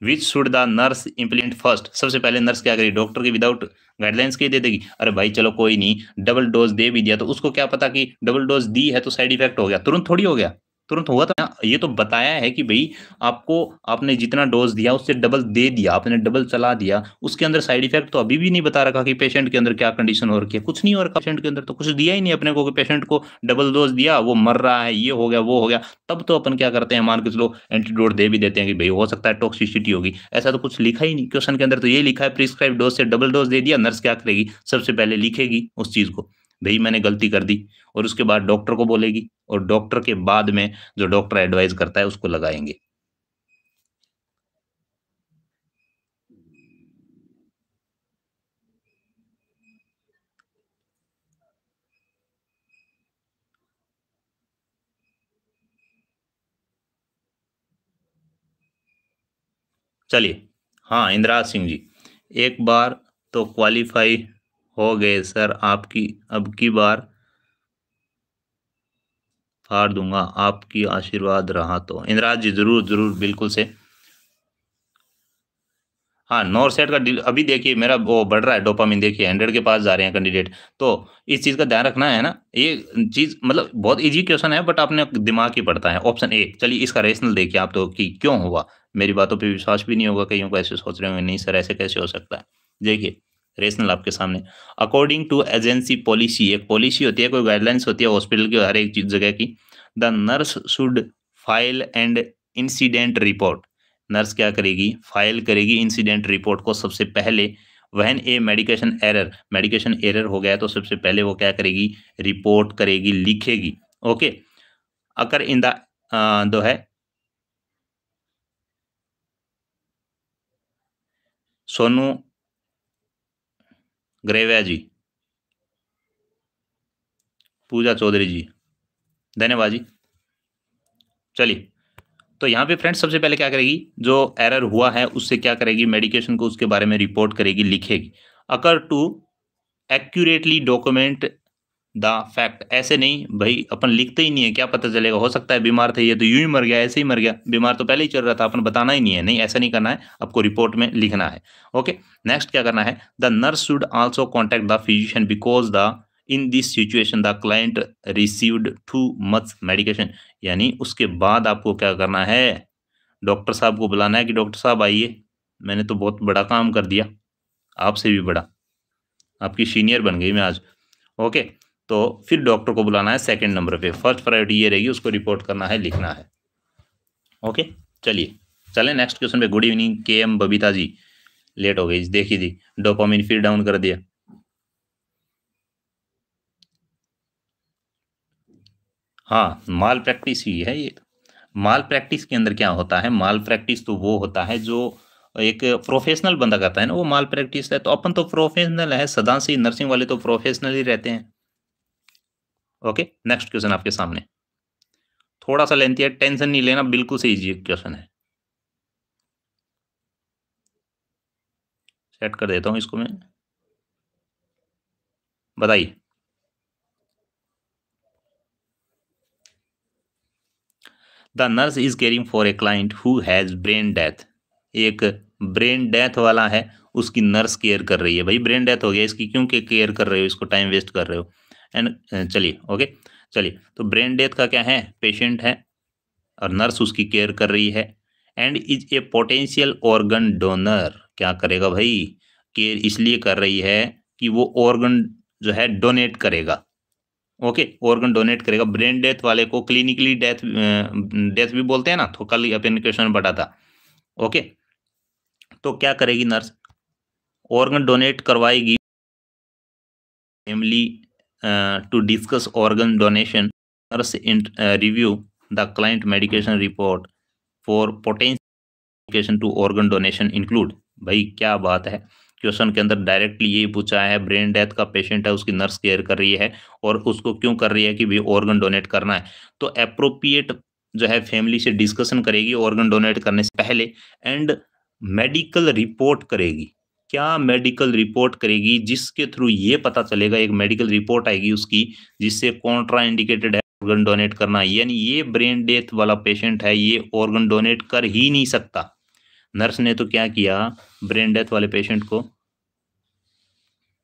S1: which should the nurse implement first सबसे पहले नर्स क्या करेगी डॉक्टर की विदाउट गाइडलाइंस के दे देगी अरे भाई चलो कोई नहीं डबल डोज दे भी दिया तो उसको क्या पता कि डबल डोज दी है तो साइड इफेक्ट हो गया तुरंत थोड़ी हो गया तुरंत होगा तो ये तो बताया है कि भाई आपको आपने जितना डोज दिया उससे डबल दे दिया आपने डबल चला दिया उसके अंदर साइड इफेक्ट तो अभी भी नहीं बता रखा कि पेशेंट के अंदर क्या कंडीशन हो रखी है कुछ नहीं हो रखा पेशेंट के अंदर तो कुछ दिया ही नहीं अपने को कि पेशेंट को डबल डोज दिया वो मर रहा है ये हो गया वो हो गया तब तो अपन क्या करते हैं मान के चलो एंटीडोट दे भी देते हैं कि भाई हो सकता है टॉक्सिसिटी होगी ऐसा तो कुछ लिखा ही नहीं क्वेश्चन के अंदर तो ये लिखा है प्रिस्क्राइब डोज से डबल डोज दे दिया नर्स क्या करेगी सबसे पहले लिखेगी उस चीज को भाई मैंने गलती कर दी और उसके बाद डॉक्टर को बोलेगी और डॉक्टर के बाद में जो डॉक्टर एडवाइज करता है उसको लगाएंगे चलिए हाँ इंदिराज सिंह जी एक बार तो क्वालिफाई हो गए सर आपकी अब की बार हार दूंगा आपकी आशीर्वाद रहा तो इंदिराज जी ज़रूर ज़रूर बिल्कुल से हाँ नॉर्थ सेट का अभी देखिए मेरा वो बढ़ रहा है डोपामिन देखिए हंड्रेड के पास जा रहे हैं कैंडिडेट तो इस चीज़ का ध्यान रखना है ना ये चीज़ मतलब बहुत इजी क्वेश्चन है बट आपने दिमाग ही पड़ता है ऑप्शन ए चलिए इसका रेशनल देखिए आप तो कि क्यों हुआ मेरी बातों पर विश्वास भी नहीं होगा कईयों को ऐसे सोच रहे होंगे नहीं सर ऐसे कैसे हो सकता है देखिए रेशनल आपके सामने अकॉर्डिंग टू एजेंसी पॉलिसी एक पॉलिसी होती है कोई गाइडलाइंस होती है हॉस्पिटल की हर एक चीज जगह की the nurse should file an incident report nurse क्या करेगी फाइल करेगी इंसिडेंट रिपोर्ट को सबसे पहले when a medication error medication error हो गया तो सबसे पहले वो क्या करेगी रिपोर्ट करेगी लिखेगी ओके अगर इन द दो है सोनू ग्रेव्या जी पूजा चौधरी जी धन्यवाद जी चलिए तो यहाँ पे फ्रेंड्स सबसे पहले क्या करेगी जो एरर हुआ है उससे क्या करेगी मेडिकेशन को उसके बारे में रिपोर्ट करेगी लिखेगी occur to accurately document the fact ऐसे नहीं भाई अपन लिखते ही नहीं है क्या पता चलेगा हो सकता है बीमार थे ये तो यूं ही मर गया ऐसे ही मर गया बीमार तो पहले ही चल रहा था अपन बताना ही नहीं है नहीं ऐसा नहीं करना है आपको रिपोर्ट में लिखना है ओके नेक्स्ट क्या करना है the nurse should also contact the physician because the in this situation the client received too much medication यानी उसके बाद आपको क्या करना है डॉक्टर साहब को बुलाना है कि डॉक्टर साहब आइए मैंने तो बहुत बड़ा काम कर दिया आपसे भी बड़ा आपकी सीनियर बन गई मैं आज ओके okay. तो फिर डॉक्टर को बुलाना है सेकंड नंबर पे फर्स्ट प्रायोरिटी ये रहेगी उसको रिपोर्ट करना है लिखना है ओके चलिए चले नेक्स्ट क्वेश्चन पे good evening K M Babita ji late हो गई देखी जी डोपामिन फिर डाउन कर दिया हाँ माल प्रैक्टिस ही है ये माल प्रैक्टिस के अंदर क्या होता है माल प्रैक्टिस तो वो होता है जो एक प्रोफेशनल बंदा करता है ना वो माल प्रैक्टिस है तो अपन तो प्रोफेशनल है सदा से नर्सिंग वाले तो प्रोफेशनल ही रहते हैं ओके नेक्स्ट क्वेश्चन आपके सामने थोड़ा सा लेंथी है टेंशन नहीं लेना बिल्कुल से इजी क्वेश्चन है सेट कर देता हूं इसको मैं बताइए the nurse is caring for a client who has brain death एक ब्रेन डेथ वाला है उसकी नर्स केयर कर रही है भाई ब्रेन डेथ हो गया इसकी क्यों केयर कर रहे हो इसको टाइम वेस्ट कर रहे हो एंड चलिए ओके चलिए तो ब्रेन डेथ का क्या है पेशेंट है और नर्स उसकी केयर कर रही है and is a potential organ donor क्या करेगा भाई केयर इसलिए कर रही है कि वो ऑर्गन जो है डोनेट करेगा ओके ऑर्गन डोनेट करेगा ब्रेन डेथ वाले को क्लिनिकली डेथ डेथ भी बोलते हैं ना तो कल अपन क्वेश्चन बढ़ा था ओके तो क्या करेगी नर्स ऑर्गन डोनेट करवाएगी family Uh, to discuss organ donation, nurse in, uh, review the client medication report for potential medication to organ donation include. भाई क्या बात है क्वेश्चन के अंदर डायरेक्टली ये पूछा है ब्रेन डेथ का पेशेंट है उसकी नर्स केयर कर रही है और उसको क्यों कर रही है कि भाई ऑर्गन डोनेट करना है तो अप्रोप्रिएट जो है फैमिली से डिस्कशन करेगी ऑर्गन डोनेट करने से पहले एंड मेडिकल रिपोर्ट करेगी क्या मेडिकल रिपोर्ट करेगी जिसके थ्रू ये पता चलेगा एक मेडिकल रिपोर्ट आएगी उसकी जिससे कॉन्ट्रा इंडिकेटेड है ऑर्गन डोनेट करना यानी ये ब्रेन डेथ वाला पेशेंट है ये ऑर्गन डोनेट कर ही नहीं सकता नर्स ने तो क्या किया ब्रेन डेथ वाले पेशेंट को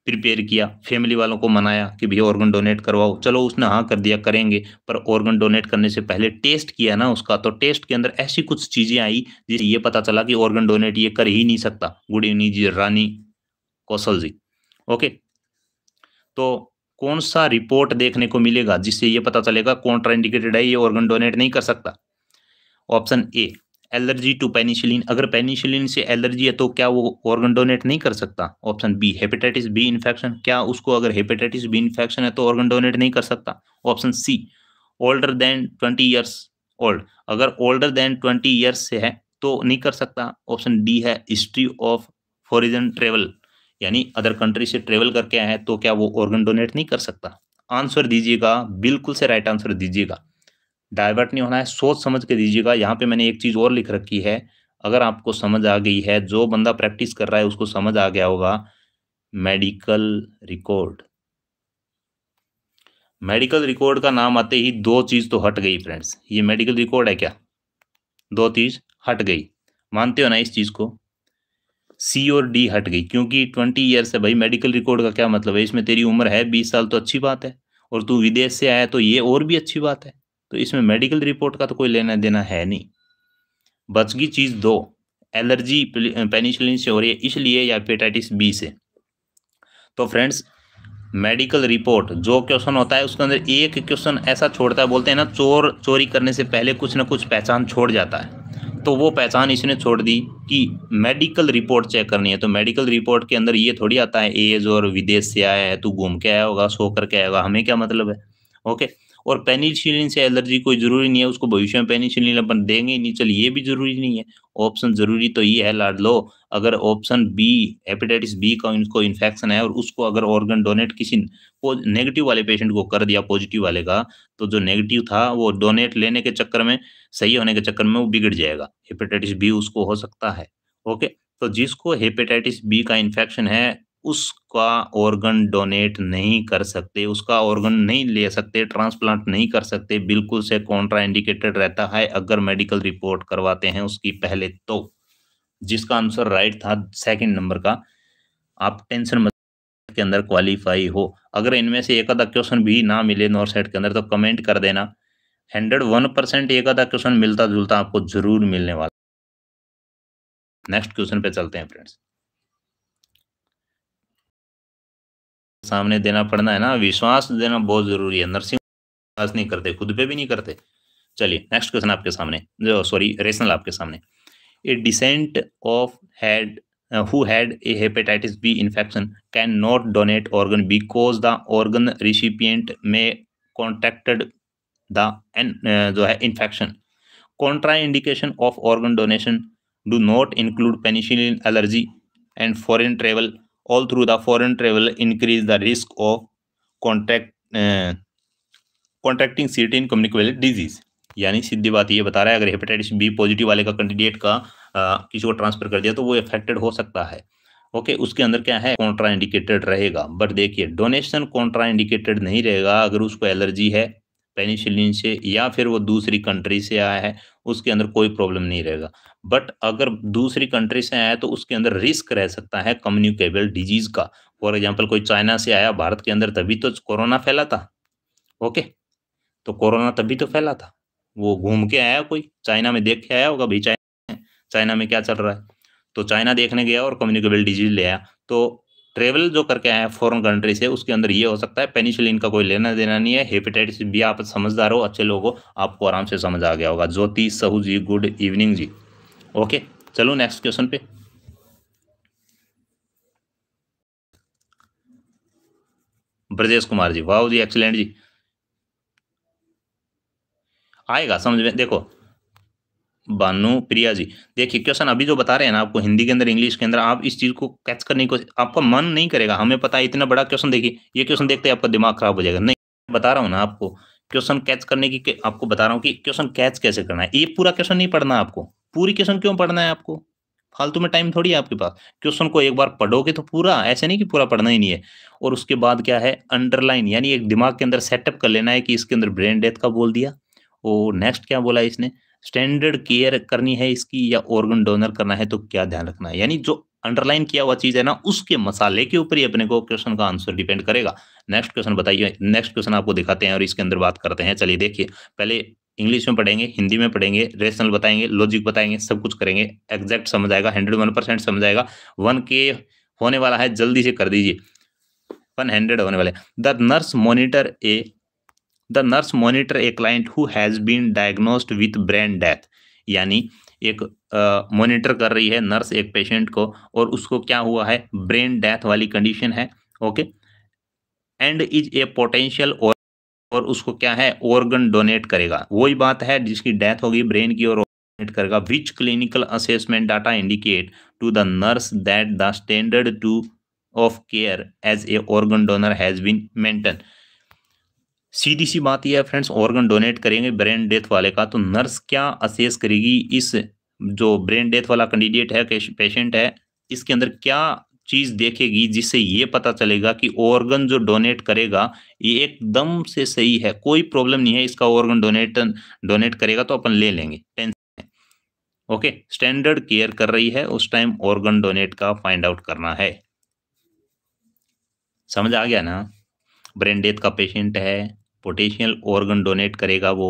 S1: प्रिपेयर किया फैमिली वालों को मनाया कि भैया ऑर्गन डोनेट करवाओ चलो उसने हाँ कर दिया करेंगे पर ऑर्गन डोनेट करने से पहले टेस्ट किया ना उसका तो टेस्ट के अंदर ऐसी कुछ चीज़ें आई जिससे ये पता चला कि ऑर्गन डोनेट ये कर ही नहीं सकता good evening ji Rani Kaushal ji okay तो कौन सा रिपोर्ट देखने को मिलेगा जिससे ये पता चलेगा कौन ट्राइंडिकेटेड है ये ऑर्गन डोनेट नहीं कर सकता option A allergy to penicillin अगर पेनिसिलिन से एलर्जी है तो क्या वो ऑर्गन डोनेट नहीं कर सकता option B hepatitis B infection क्या उसको अगर हेपेटाइटिस बी इन्फेक्शन है तो ऑर्गन डोनेट नहीं कर सकता option C older than twenty years old अगर ओल्डर देन ट्वेंटी ईयर्स से है तो नहीं कर सकता ऑप्शन डी है हिस्ट्री ऑफ फॉरिजन ट्रेवल यानी अदर कंट्री से ट्रेवल करके आए तो क्या वो ऑर्गन डोनेट नहीं कर सकता आंसर दीजिएगा बिल्कुल से राइट आंसर दीजिएगा डाइवर्ट नहीं होना है सोच समझ के दीजिएगा यहाँ पे मैंने एक चीज़ और लिख रखी है अगर आपको समझ आ गई है जो बंदा प्रैक्टिस कर रहा है उसको समझ आ गया होगा मेडिकल रिकॉर्ड मेडिकल रिकॉर्ड का नाम आते ही दो चीज़ तो हट गई फ्रेंड्स ये मेडिकल रिकॉर्ड है क्या दो चीज़ हट गई मानते हो ना इस चीज़ को सी और डी हट गई क्योंकि ट्वेंटी ईयर्स है भाई मेडिकल रिकॉर्ड का क्या मतलब है इसमें तेरी उम्र है बीस साल तो अच्छी बात है और तू विदेश से आया तो ये और भी अच्छी बात है तो इसमें मेडिकल रिपोर्ट का तो कोई लेना देना है नहीं बचगी चीज़ दो एलर्जी पेनिसिलिन से हो रही है इसलिए या हेपेटाइटिस बी से तो फ्रेंड्स मेडिकल रिपोर्ट जो क्वेश्चन होता है उसके अंदर एक क्वेश्चन ऐसा छोड़ता है बोलते हैं ना चोर चोरी करने से पहले कुछ ना कुछ पहचान छोड़ जाता है तो वो पहचान इसने छोड़ दी कि मेडिकल रिपोर्ट चेक करनी है तो मेडिकल रिपोर्ट के अंदर ये थोड़ी आता है एज और विदेश से आया है तू घूम के आया होगा सो करके आया होगा हमें क्या मतलब है ओके और पेनिसिलिन से एलर्जी कोई ज़रूरी नहीं है उसको भविष्य में पेनिसिलिन अपन देंगे नहीं चल ये भी ज़रूरी नहीं है ऑप्शन ज़रूरी तो ये है लाड लो अगर ऑप्शन बी हेपेटाइटिस बी का उनको इन्फेक्शन है और उसको अगर ऑर्गन डोनेट किसी नेगेटिव वाले पेशेंट को कर दिया पॉजिटिव वाले का तो जो नेगेटिव था वो डोनेट लेने के चक्कर में सही होने के चक्कर में वो बिगड़ जाएगा हेपेटाइटिस बी उसको हो सकता है ओके तो जिसको हेपेटाइटिस बी का इन्फेक्शन है उसका ऑर्गन डोनेट नहीं कर सकते उसका ऑर्गन नहीं ले सकते ट्रांसप्लांट नहीं कर सकते बिल्कुल से कॉन्ट्रा इंडिकेटेड रहता है अगर मेडिकल रिपोर्ट करवाते हैं उसकी पहले तो जिसका आंसर राइट था सेकंड नंबर का आप टेंशन मत के अंदर क्वालिफाई हो अगर इनमें से एक आधा क्वेश्चन भी ना मिले नॉर्थ साइड के अंदर तो कमेंट कर देना हंड्रेड वन परसेंट एक आधा क्वेश्चन मिलता जुलता आपको जरूर मिलने वाला नेक्स्ट क्वेश्चन पे चलते हैं फ्रेंड्स सामने देना पड़ना है ना विश्वास देना बहुत जरूरी है नरसिंह विश्वास नहीं करते खुद पे भी नहीं करते चलिए नेक्स्ट क्वेश्चन आपके सामने सॉरी रेशनल आपके सामने a descent of had who had a hepatitis B infection can not donate organ because the organ recipient में कॉन्टेक्टेड द एन जो है infection contraindication of organ donation do not include penicillin allergy and foreign travel all through the foreign travel increase the risk of contract uh, contracting certain communicable disease यानी सीधी बात ये बता रहा है अगर hepatitis B positive वाले का candidate का आ, uh, किसी को ट्रांसफर कर दिया तो वो इफेक्टेड हो सकता है ओके okay, उसके अंदर क्या है कॉन्ट्रा इंडिकेटेड रहेगा बट देखिए डोनेशन कॉन्ट्रा इंडिकेटेड नहीं रहेगा अगर उसको एलर्जी है पेनिसिलिन से या फिर वो दूसरी कंट्री से आया है उसके अंदर कोई प्रॉब्लम नहीं रहेगा बट अगर दूसरी कंट्री से आया तो उसके अंदर रिस्क रह सकता है कम्युनिकेबल डिजीज का फॉर एग्जाम्पल कोई चाइना से आया भारत के अंदर तभी तो कोरोना फैला था ओके तो कोरोना तभी तो फैला था वो घूम के आया कोई चाइना में देख के आया होगा भाई चाइना चाइना में क्या चल रहा है तो चाइना देखने गया और कम्युनिकेबल डिजीज ले आया तो ट्रेवल जो करके आए हैं फॉरन कंट्री से उसके अंदर ये हो सकता है पेनिसिलिन का कोई लेना देना नहीं है हेपेटाइटिस बी आप समझदार हो अच्छे लोग हो आपको आराम से समझ आ गया होगा Jyoti Sahu ji good evening ji okay चलो नेक्स्ट क्वेश्चन पे ब्रजेश कुमार जी वाह जी एक्सीलेंट जी आएगा समझ में देखो बानू प्रिया जी देखिए क्वेश्चन अभी जो बता रहे हैं ना आपको हिंदी के अंदर इंग्लिश के अंदर आप इस चीज़ को कैच करने को आपका मन नहीं करेगा हमें पता है इतना बड़ा क्वेश्चन देखिए ये क्वेश्चन देखते ही आपका दिमाग खराब हो जाएगा नहीं बता रहा हूँ ना आपको क्वेश्चन कैच करने की आपको बता रहा हूँ कि क्वेश्चन कैच कैसे करना है ये पूरा क्वेश्चन नहीं पढ़ना आपको पूरी क्वेश्चन क्यों पढ़ना है आपको फालतू में टाइम थोड़ी है आपके पास क्वेश्चन को एक बार पढ़ोगे तो पूरा ऐसे नहीं कि पूरा पढ़ना ही नहीं है और उसके बाद क्या है अंडरलाइन यानी एक दिमाग के अंदर सेटअप कर लेना है कि इसके अंदर ब्रेन डेथ का बोल दिया और नेक्स्ट क्या बोला इसने स्टैंडर्ड केयर करनी है इसकी या ऑर्गन डोनर करना है तो क्या ध्यान रखना है यानी जो अंडरलाइन किया हुआ चीज है ना उसके मसाले के ऊपर ही अपने को क्वेश्चन का आंसर डिपेंड करेगा नेक्स्ट क्वेश्चन बताइए नेक्स्ट क्वेश्चन आपको दिखाते हैं और इसके अंदर बात करते हैं चलिए देखिए पहले इंग्लिश में पढ़ेंगे हिंदी में पढ़ेंगे रेशनल बताएंगे लॉजिक बताएंगे सब कुछ करेंगे एग्जैक्ट समझ आएगा हंड्रेड वन परसेंट समझ आएगा वन के होने वाला है जल्दी से कर दीजिए वन हंड्रेड होने वाले the nurse monitor a the nurse monitor a client who has been diagnosed with brain death यानी एक मॉनिटर कर रही है नर्स एक पेशेंट को और उसको क्या हुआ है ब्रेन डेथ वाली कंडीशन है okay and is a potential और उसको क्या है ऑर्गन डोनेट करेगा वही बात है जिसकी डेथ होगी ब्रेन की और डोनेट करेगा which clinical assessment data indicate to the nurse that the standard to of care as a organ donor has been maintain सीधी सी बात यह है फ्रेंड्स ऑर्गन डोनेट करेंगे ब्रेन डेथ वाले का तो नर्स क्या असेस करेगी इस जो ब्रेन डेथ वाला कैंडिडेट है पेशेंट है इसके अंदर क्या चीज़ देखेगी जिससे ये पता चलेगा कि ऑर्गन जो डोनेट करेगा ये एकदम से सही है कोई प्रॉब्लम नहीं है इसका ऑर्गन डोनेट डोनेट करेगा तो अपन ले लेंगे टेंशन ओके स्टैंडर्ड केयर कर रही है उस टाइम ऑर्गन डोनेट का फाइंड आउट करना है समझ आ गया ना ब्रेन डेथ का पेशेंट है पोटेंशियल ऑर्गन डोनेट करेगा वो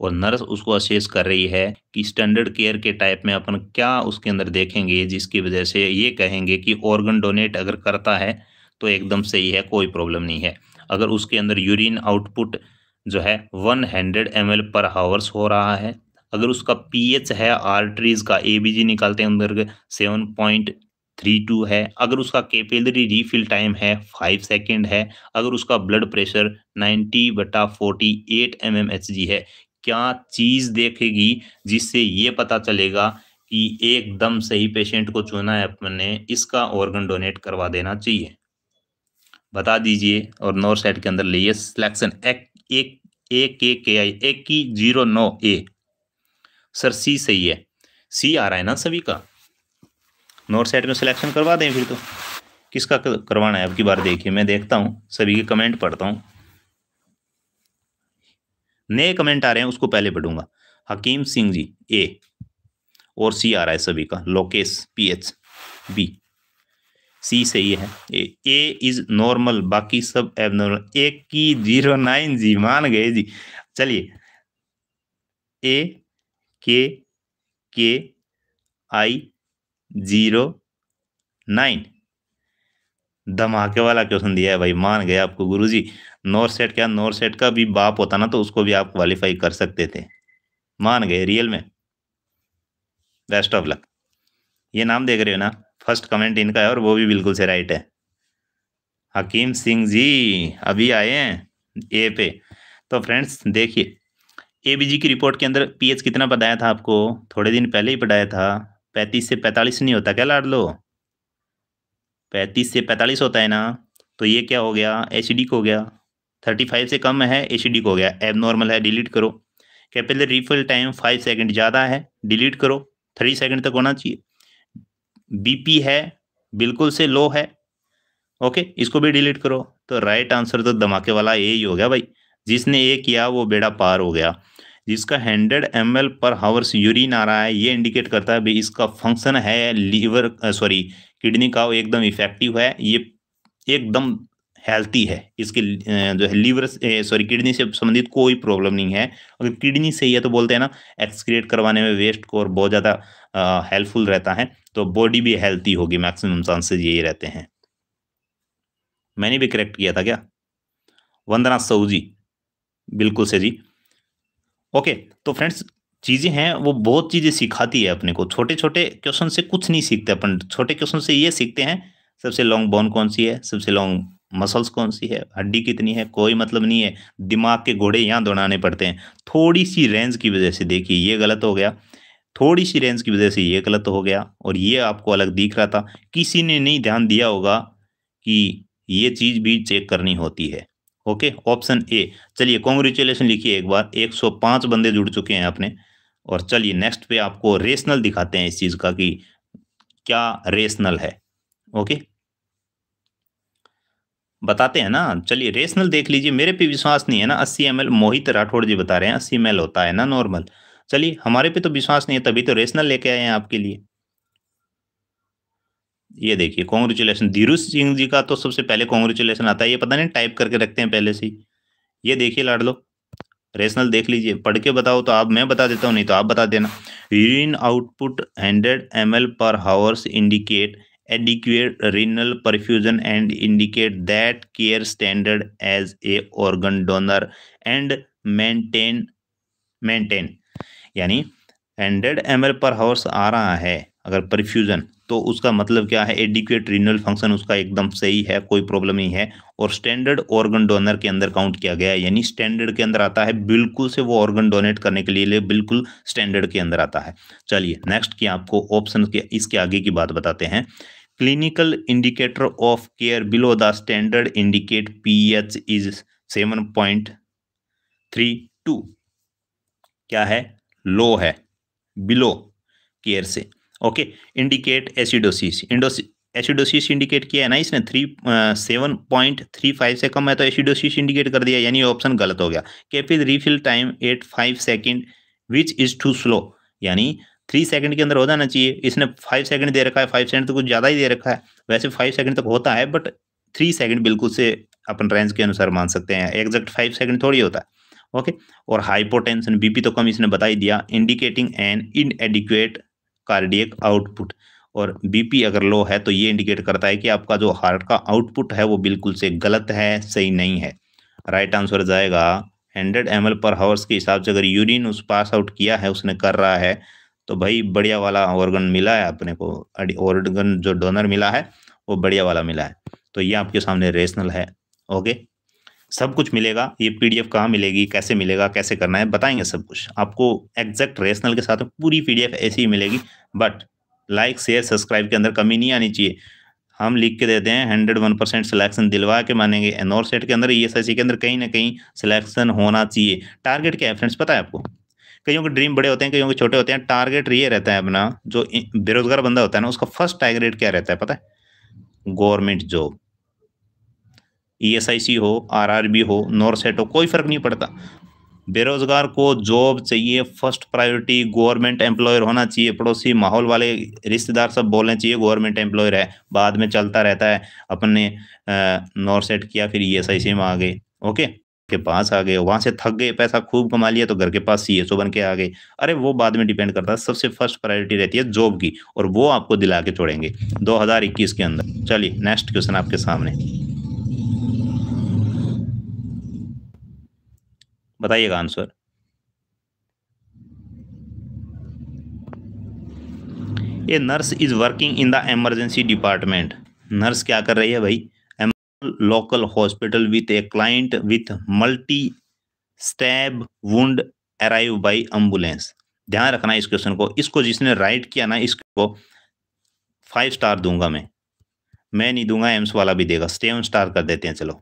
S1: और नर्स उसको असेस कर रही है कि स्टैंडर्ड केयर के टाइप में अपन क्या उसके अंदर देखेंगे जिसकी वजह से ये कहेंगे कि ऑर्गन डोनेट अगर करता है तो एकदम सही है कोई प्रॉब्लम नहीं है अगर उसके अंदर यूरिन आउटपुट जो है one hundred M L per hours हो रहा है अगर उसका पीएच है आर्टरीज का ए निकालते हैं अंदर सेवन पॉइंट थ्री टू है अगर उसका कैपेलरी रीफिल टाइम है फाइव सेकेंड है अगर उसका ब्लड प्रेशर नाइन्टी बटा forty eight M M H G है क्या चीज़ देखेगी जिससे ये पता चलेगा कि एकदम सही पेशेंट को चुना है अपन ने इसका ऑर्गन डोनेट करवा देना चाहिए बता दीजिए और नॉर्थ सेट के अंदर लिए सिलेक्शन एक एक ए के के आई एक की जीरो नौ ए सर सी सही है सी आ रहा है ना सभी का नॉर्थ साइड में सिलेक्शन करवा दें फिर तो किसका करवाना है अब की बार देखिए मैं देखता हूँ सभी के कमेंट पढ़ता हूँ नए कमेंट आ रहे हैं उसको पहले पढ़ूंगा हकीम सिंह जी ए और सी आ रहा है सभी का Lokesh P H B C सही है ए ए इज नॉर्मल बाकी सब एबनॉर्मल ए की जीरो नाइन जी मान गए जी चलिए ए के के आई जीरो नाइन धमाके वाला क्वेश्चन दिया है भाई मान गए आपको गुरुजी नॉर्थ सेट क्या नॉर्थ सेट का भी बाप होता ना तो उसको भी आप क्वालिफाई कर सकते थे मान गए रियल में बेस्ट ऑफ लक ये नाम देख रहे हो ना फर्स्ट कमेंट इनका है और वो भी बिल्कुल से राइट है हकीम सिंह जी अभी आए हैं ए पे तो फ्रेंड्स देखिए ए की रिपोर्ट के अंदर पीएच कितना बताया था आपको थोड़े दिन पहले ही बताया था पैंतीस से पैंतालीस नहीं होता क्या लाड लो पैंतीस से पैंतालीस होता है ना तो ये क्या हो गया एसिडिक हो गया थर्टी फाइव से कम है एसिडिक हो गया एबनॉर्मल है डिलीट करो capillary refill time five second ज़्यादा है डिलीट करो थर्टी सेकंड तक होना चाहिए बीपी है बिल्कुल से लो है ओके इसको भी डिलीट करो तो राइट आंसर तो धमाके वाला ए ही हो गया भाई जिसने ए किया वो बेड़ा पार हो गया जिसका hundred M per hours urine आ रहा है ये इंडिकेट करता है भाई इसका फंक्शन है लीवर सॉरी किडनी का वो एकदम इफेक्टिव है ये एकदम हेल्थी है इसके जो है लीवर सॉरी किडनी से संबंधित कोई प्रॉब्लम नहीं है अगर किडनी सही है तो बोलते हैं ना एक्सक्रिएट करवाने में वेस्ट को और बहुत ज़्यादा हेल्पफुल रहता है तो बॉडी भी हेल्थी होगी मैक्सिमम चांसेज यही रहते हैं मैंने भी करेक्ट किया था क्या वंदना साहू जी बिल्कुल से जी ओके तो फ्रेंड्स चीज़ें हैं वो बहुत चीज़ें सिखाती है अपने को छोटे छोटे क्वेश्चन से कुछ नहीं सीखते अपन छोटे क्वेश्चन से ये सीखते हैं सबसे लॉन्ग बोन कौन सी है सबसे लॉन्ग मसल्स कौन सी है हड्डी कितनी है कोई मतलब नहीं है दिमाग के घोड़े यहाँ दौड़ाने पड़ते हैं थोड़ी सी रेंज की वजह से देखिए ये गलत हो गया थोड़ी सी रेंज की वजह से ये गलत हो गया और ये आपको अलग दिख रहा था किसी ने नहीं ध्यान दिया होगा कि ये चीज़ भी चेक करनी होती है ओके ऑप्शन ए चलिए कॉन्ग्रेचुलेसन लिखिए एक बार 105 बंदे जुड़ चुके हैं आपने और चलिए नेक्स्ट पे आपको रेशनल दिखाते हैं इस चीज़ का कि क्या रेशनल है ओके बताते हैं ना चलिए रेशनल देख लीजिए मेरे पे विश्वास नहीं है ना अस्सी एम मोहित राठौड़ जी बता रहे हैं अस्सी एम होता है ना नॉर्मल चलिए हमारे पे तो विश्वास नहीं है तभी तो रेशनल लेके आए हैं आपके लिए ये देखिए कॉन्ग्रेचुलेसन धीरू सिंह जी का तो सबसे पहले कॉन्ग्रेचुलेसन आता है ये पता नहीं टाइप करके रखते हैं पहले से ही ये देखिए लाड लो रेशनल देख लीजिए पढ़ के बताओ तो आप मैं बता देता हूँ नहीं तो आप बता देना urine output hundred M per hours indicate adequate renal perfusion and indicate that care standard as a organ donor and maintain maintain यानी 100 ml पर हावर्स आ रहा है अगर परफ्यूजन तो उसका मतलब क्या है एडिक्यूट रिनल फंक्शन उसका एकदम सही है कोई प्रॉब्लम नहीं है और स्टैंडर्ड ऑर्गन डोनर के अंदर काउंट किया गया है यानी स्टैंडर्ड के अंदर आता है बिल्कुल से वो ऑर्गन डोनेट करने के लिए ले, बिल्कुल स्टैंडर्ड के अंदर आता है चलिए नेक्स्ट की आपको ऑप्शन के इसके आगे की बात बताते हैं clinical indicator of care below the standard indicate P is seven क्या है लो है बिलो केयर से okay indicate acidosis acidosis indicate किया है ना इसने three seven point three five से कम है तो एसिडोसिस इंडिकेट कर दिया यानी ऑप्शन गलत हो गया capillary refill time eight five second which is too slow यानी थ्री सेकंड के अंदर हो जाना चाहिए इसने फाइव सेकंड दे रखा है फाइव सेकंड तो कुछ ज़्यादा ही दे रखा है वैसे फाइव सेकंड तक होता है बट थ्री सेकंड बिल्कुल से अपन रेंज के अनुसार मान सकते हैं एग्जैक्ट फाइव सेकंड थोड़ी होता है ओके और हाइपोटेंशन बीपी तो कम इसने बता ही दिया indicating an inadequate cardiac output और बीपी अगर लो है तो ये इंडिकेट करता है कि आपका जो हार्ट का आउटपुट है वो बिल्कुल से गलत है सही नहीं है राइट आंसर जाएगा हंड्रेड एम पर हावर्स के हिसाब से अगर यूरिन उस पास आउट किया है उसने कर रहा है तो भाई बढ़िया वाला ऑर्गन मिला है अपने को ऑर्गन जो डोनर मिला है वो बढ़िया वाला मिला है तो ये आपके सामने रेशनल है ओके सब कुछ मिलेगा ये पीडीएफ कहाँ मिलेगी कैसे मिलेगा कैसे करना है बताएंगे सब कुछ आपको एग्जैक्ट रेशनल के साथ पूरी पीडीएफ ऐसी ही मिलेगी बट लाइक शेयर सब्सक्राइब के अंदर कमी नहीं आनी चाहिए हम लिख के देते हैं हंड्रेड वन परसेंट सिलेक्शन दिलवा के मानेंगे एनोर सेट के अंदर ई e एस के अंदर कहीं ना कहीं सिलेक्शन होना चाहिए टारगेट क्या है फ्रेंड्स पता है आपको कईयों के ड्रीम बड़े होते हैं कईयों के छोटे होते हैं टारगेट ये रहता है अपना जो बेरोजगार बंदा होता है ना उसका फर्स्ट टारगेट क्या रहता है पता है गवर्नमेंट जॉब ईएसआईसी e हो आरआरबी हो नॉर्सेट हो कोई फ़र्क नहीं पड़ता बेरोज़गार को जॉब चाहिए फर्स्ट प्रायोरिटी गवर्नमेंट एम्प्लॉयर होना चाहिए पड़ोसी माहौल वाले रिश्तेदार सब बोलने चाहिए गवर्नमेंट एम्प्लॉयर है बाद में चलता रहता है अपने नॉर्सेट किया फिर ई e में आ गए ओके के पास आ गए वहाँ से थक गए पैसा खूब कमा लिया तो घर के पास सी एस ओ बन के आ गए अरे वो बाद में डिपेंड करता है सबसे फर्स्ट प्रायोरिटी रहती है जॉब की और वो आपको दिला के छोड़ेंगे इक्कीस के अंदर चलिए नेक्स्ट क्वेश्चन आपके सामने बताइएगा आंसर ये nurse is working in the emergency department nurse क्या कर रही है भाई local hospital with a client with multi stab wound arrive by ambulance ध्यान रखना इस क्वेश्चन को इसको जिसने राइट किया ना इसको फाइव स्टार दूंगा मैं मैं नहीं दूंगा एम्स वाला भी देगा सेवन स्टार कर देते हैं चलो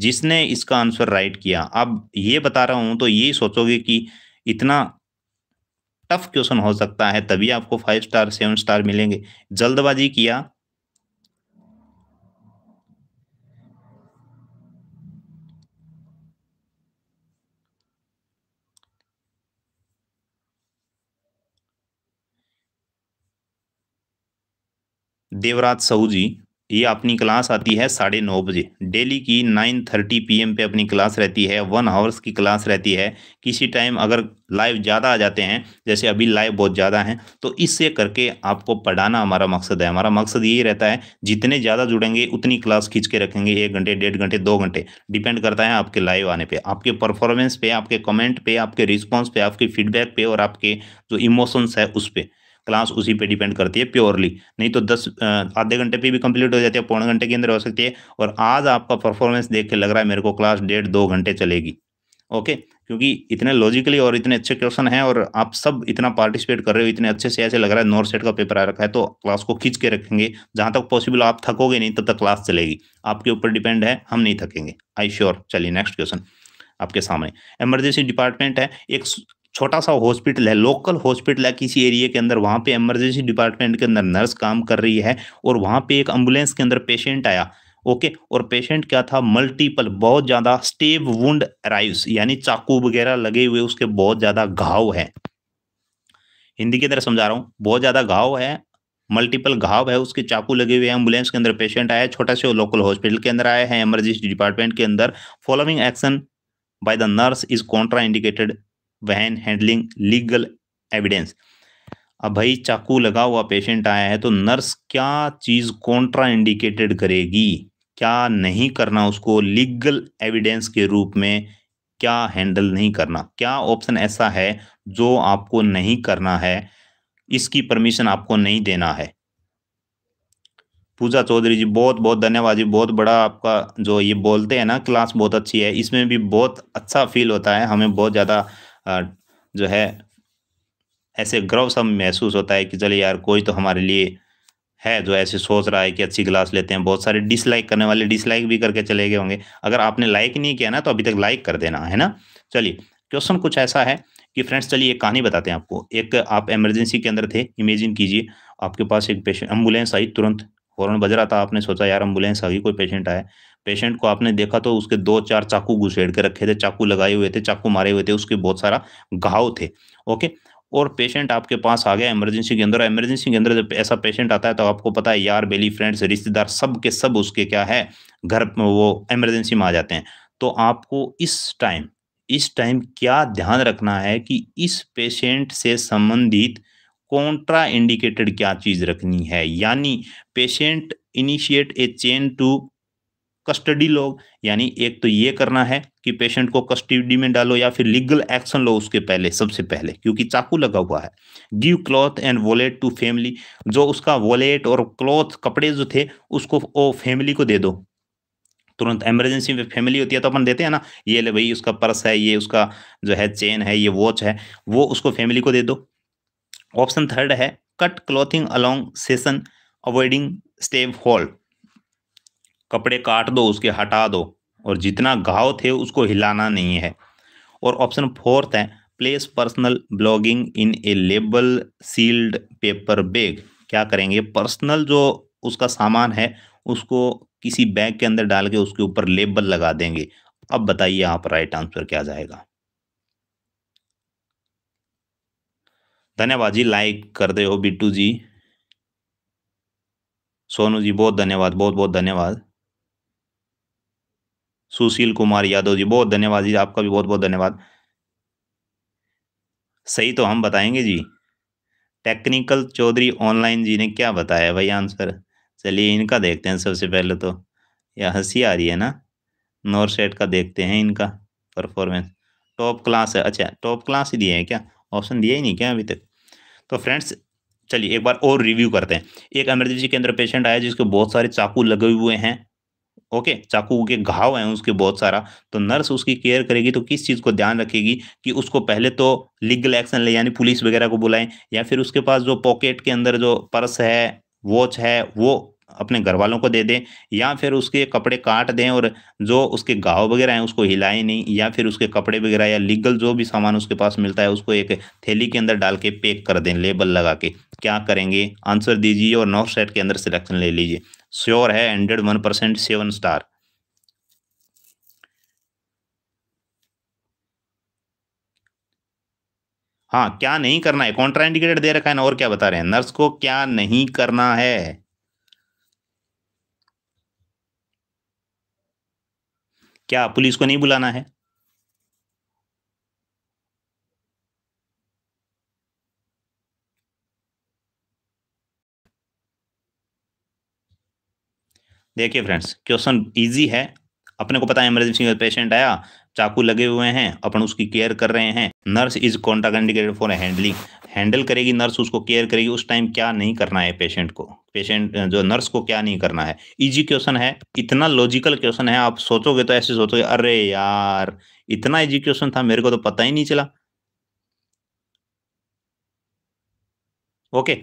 S1: जिसने इसका आंसर राइट किया अब ये बता रहा हूँ तो ये सोचोगे कि इतना टफ क्वेश्चन हो सकता है तभी आपको फाइव स्टार सेवन स्टार मिलेंगे जल्दबाजी किया देवराज साहू जी ये अपनी क्लास आती है साढ़े नौ बजे डेली की नाइन थर्टी पी एम पे अपनी क्लास रहती है वन आवर्स की क्लास रहती है किसी टाइम अगर लाइव ज़्यादा आ जाते हैं जैसे अभी लाइव बहुत ज़्यादा हैं तो इससे करके आपको पढ़ाना हमारा मकसद है हमारा मकसद यही रहता है जितने ज़्यादा जुड़ेंगे उतनी क्लास खींच के रखेंगे एक घंटे डेढ़ घंटे दो घंटे डिपेंड करता है आपके लाइव आने पर आपके परफॉर्मेंस पे आपके कमेंट पे आपके रिस्पॉन्स पे आपके फीडबैक पे और आपके जो इमोशंस है उस पर क्लास उसी पे डिपेंड करती है प्योरली नहीं तो दस आधे घंटे पे भी कंप्लीट हो जाती है पौने घंटे के अंदर हो सकती है और आज आपका परफॉर्मेंस देख के लग रहा है मेरे को क्लास डेढ़ दो घंटे चलेगी ओके क्योंकि इतने लॉजिकली और इतने अच्छे क्वेश्चन हैं और आप सब इतना पार्टिसिपेट कर रहे हो इतने अच्छे से ऐसे लग रहा है नॉर्थ सेट का पेपर आ रखा है तो क्लास को खींच के रखेंगे जहाँ तक पॉसिबल आप थकोगे नहीं तब तक क्लास चलेगी आपके ऊपर डिपेंड है हम नहीं थकेंगे आई श्योर चलिए नेक्स्ट क्वेश्चन आपके सामने इमरजेंसी डिपार्टमेंट है एक छोटा सा हॉस्पिटल है लोकल हॉस्पिटल है किसी एरिया के अंदर वहाँ पे इमरजेंसी डिपार्टमेंट के अंदर नर्स काम कर रही है और वहाँ पे एक एम्बुलेंस के अंदर पेशेंट आया ओके और पेशेंट क्या था मल्टीपल बहुत ज़्यादा स्टेब वुंड राइव्स यानी चाकू वगैरह लगे हुए उसके बहुत ज़्यादा घाव है हिंदी की तरह समझा रहा हूँ बहुत ज़्यादा घाव है मल्टीपल घाव है उसके चाकू लगे हुए हैं एम्बुलेंस के अंदर पेशेंट आया छोटा से लोकल हॉस्पिटल के अंदर आया है इमरजेंसी डिपार्टमेंट के अंदर following action by the nurse is contraindicated when handling legal evidence अब भाई चाकू लगा हुआ पेशेंट आया है तो नर्स क्या चीज़ कॉन्ट्रा इंडिकेटेड करेगी क्या नहीं करना उसको लीगल एविडेंस के रूप में क्या हैंडल नहीं करना क्या ऑप्शन ऐसा है जो आपको नहीं करना है इसकी परमिशन आपको नहीं देना है पूजा चौधरी जी बहुत बहुत धन्यवाद जी बहुत बड़ा आपका जो ये बोलते हैं ना क्लास बहुत अच्छी है इसमें भी बहुत अच्छा फील होता है हमें बहुत ज़्यादा जो है ऐसे गर्व सब महसूस होता है कि चले यार कोई तो हमारे लिए है जो ऐसे सोच रहा है कि अच्छी क्लास लेते हैं बहुत सारे डिसलाइक करने वाले डिसलाइक भी करके चले गए होंगे अगर आपने लाइक नहीं किया ना तो अभी तक लाइक कर देना है ना चलिए क्वेश्चन कुछ ऐसा है कि फ्रेंड्स चलिए एक कहानी बताते हैं आपको एक आप इमरजेंसी के अंदर थे इमेजिन कीजिए आपके पास एक पेशेंट एम्बुलेंस आई तुरंत हॉर्न बज रहा था आपने सोचा यार एम्बुलेंस आ गई कोई पेशेंट आया पेशेंट को आपने देखा तो उसके दो चार चाकू घुसेड़ के रखे थे चाकू लगाए हुए थे चाकू मारे हुए थे उसके बहुत सारा घाव थे ओके और पेशेंट आपके पास आ गया इमरजेंसी के अंदर इमरजेंसी के अंदर जब ऐसा पेशेंट आता है तो आपको पता है यार बेली फ्रेंड्स रिश्तेदार सब के सब उसके क्या है घर वो इमरजेंसी में आ जाते हैं तो आपको इस टाइम इस टाइम क्या ध्यान रखना है कि इस पेशेंट से संबंधित कॉन्ट्रा इंडिकेटेड क्या चीज़ रखनी है यानी patient initiate a chain to custody log यानी एक तो ये करना है कि पेशेंट को कस्टडी में डालो या फिर लीगल एक्शन लो उसके पहले सबसे पहले क्योंकि चाकू लगा हुआ है give cloth and wallet to family जो उसका वॉलेट और क्लॉथ कपड़े जो थे उसको वो फैमिली को दे दो तुरंत इमरजेंसी में फैमिली होती है तो अपन देते हैं ना ये ले भाई उसका पर्स है ये उसका जो है चेन है ये वॉच है वो उसको फैमिली को दे दो ऑप्शन थर्ड है cut clothing along session avoiding step halt कपड़े काट दो उसके हटा दो और जितना घाव थे उसको हिलाना नहीं है और ऑप्शन फोर्थ है place personal belonging in a label sealed paper bag क्या करेंगे पर्सनल जो उसका सामान है उसको किसी बैग के अंदर डाल के उसके ऊपर लेबल लगा देंगे अब बताइए आप राइट आंसर क्या जाएगा धन्यवाद जी लाइक कर दे हो बिट्टू जी सोनू जी बहुत धन्यवाद बहुत बहुत धन्यवाद सुशील कुमार यादव जी बहुत धन्यवाद जी आपका भी बहुत बहुत धन्यवाद सही तो हम बताएंगे जी टेक्निकल चौधरी ऑनलाइन जी ने क्या बताया भाई आंसर चलिए इनका देखते हैं सबसे पहले तो यह हंसी आ रही है ना नॉर्थ सेट का देखते हैं इनका परफॉर्मेंस टॉप क्लास है अच्छा टॉप क्लास ही दिए हैं क्या ऑप्शन दिया ही नहीं क्या अभी तक तो फ्रेंड्स चलिए एक बार और रिव्यू करते हैं एक के केंद्र पेशेंट आया जिसके बहुत सारे चाकू लगे हुए हैं ओके चाकू के घाव हैं उसके बहुत सारा तो नर्स उसकी केयर करेगी तो किस चीज़ को ध्यान रखेगी कि उसको पहले तो लीगल एक्शन ले यानी पुलिस वगैरह को बुलाएं या फिर उसके पास जो पॉकेट के अंदर जो पर्स है वॉच है वो अपने घर वालों को दे दें या फिर उसके कपड़े काट दें और जो उसके घाव वगैरह हैं उसको हिलाएं नहीं या फिर उसके कपड़े वगैरह या लीगल जो भी सामान उसके पास मिलता है उसको एक थैली के अंदर डाल के पैक कर दें लेबल लगा के क्या करेंगे आंसर दीजिए और नॉर्थ सेट के अंदर सिलेक्शन ले लीजिए श्योर है hundred one percent seven star हाँ क्या नहीं करना है कॉन्ट्राइंडिकेटेड दे रखा है ना और क्या बता रहे हैं नर्स को क्या नहीं करना है क्या पुलिस को नहीं बुलाना है देखिए फ्रेंड्स क्वेश्चन इजी है अपने को पता है इमरजेंसी में पेशेंट आया चाकू लगे हुए हैं अपन उसकी केयर कर रहे हैं nurse is contraindicated for handling हैंडल करेगी नर्स उसको केयर करेगी उस टाइम क्या नहीं करना है पेशेंट को पेशेंट जो नर्स को क्या नहीं करना है इजी क्वेश्चन है इतना लॉजिकल क्वेश्चन है आप सोचोगे तो ऐसे सोचोगे अरे यार इतना इजी क्वेश्चन था मेरे को तो पता ही नहीं चला ओके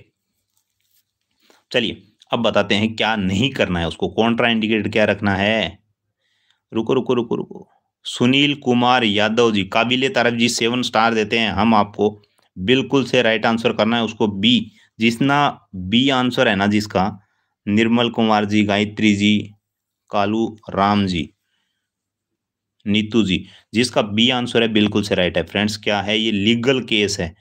S1: चलिए अब बताते हैं क्या नहीं करना है उसको कॉन्ट्रा इंडिकेटर क्या रखना है रुको रुको रुको रुको सुनील कुमार यादव जी काबिल तारफ जी सेवन स्टार देते हैं हम आपको बिल्कुल से राइट आंसर करना है उसको बी जिसना बी आंसर है ना जिसका निर्मल कुमार जी गायत्री जी कालू राम जी नीतू जी जिसका बी आंसर है बिल्कुल से राइट है फ्रेंड्स क्या है ये लीगल केस है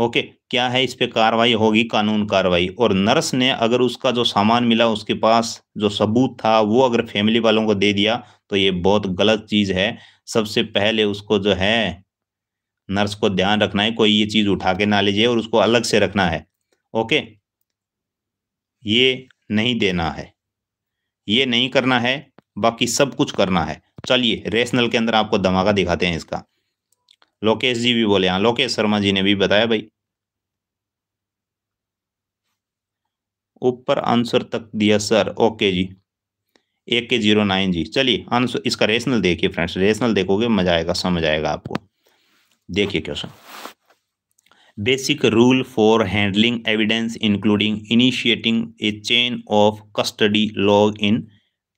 S1: ओके क्या है इस पे कार्रवाई होगी कानून कार्रवाई और नर्स ने अगर उसका जो सामान मिला उसके पास जो सबूत था वो अगर फैमिली वालों को दे दिया तो ये बहुत गलत चीज़ है सबसे पहले उसको जो है नर्स को ध्यान रखना है कोई ये चीज़ उठा के ना लीजिए और उसको अलग से रखना है ओके ये नहीं देना है ये नहीं करना है बाकी सब कुछ करना है चलिए रेशनल के अंदर आपको धमाका दिखाते हैं इसका लोकेश जी भी बोले हाँ लोकेश शर्मा जी ने भी बताया भाई ऊपर आंसर तक दिया सर ओके जी एक के जीरो नाइन जी चलिए आंसर इसका रेशनल देखिए फ्रेंड्स रेशनल देखोगे मजा आएगा समझ आएगा आपको देखिए question basic rule for handling evidence including initiating a chain of custody log in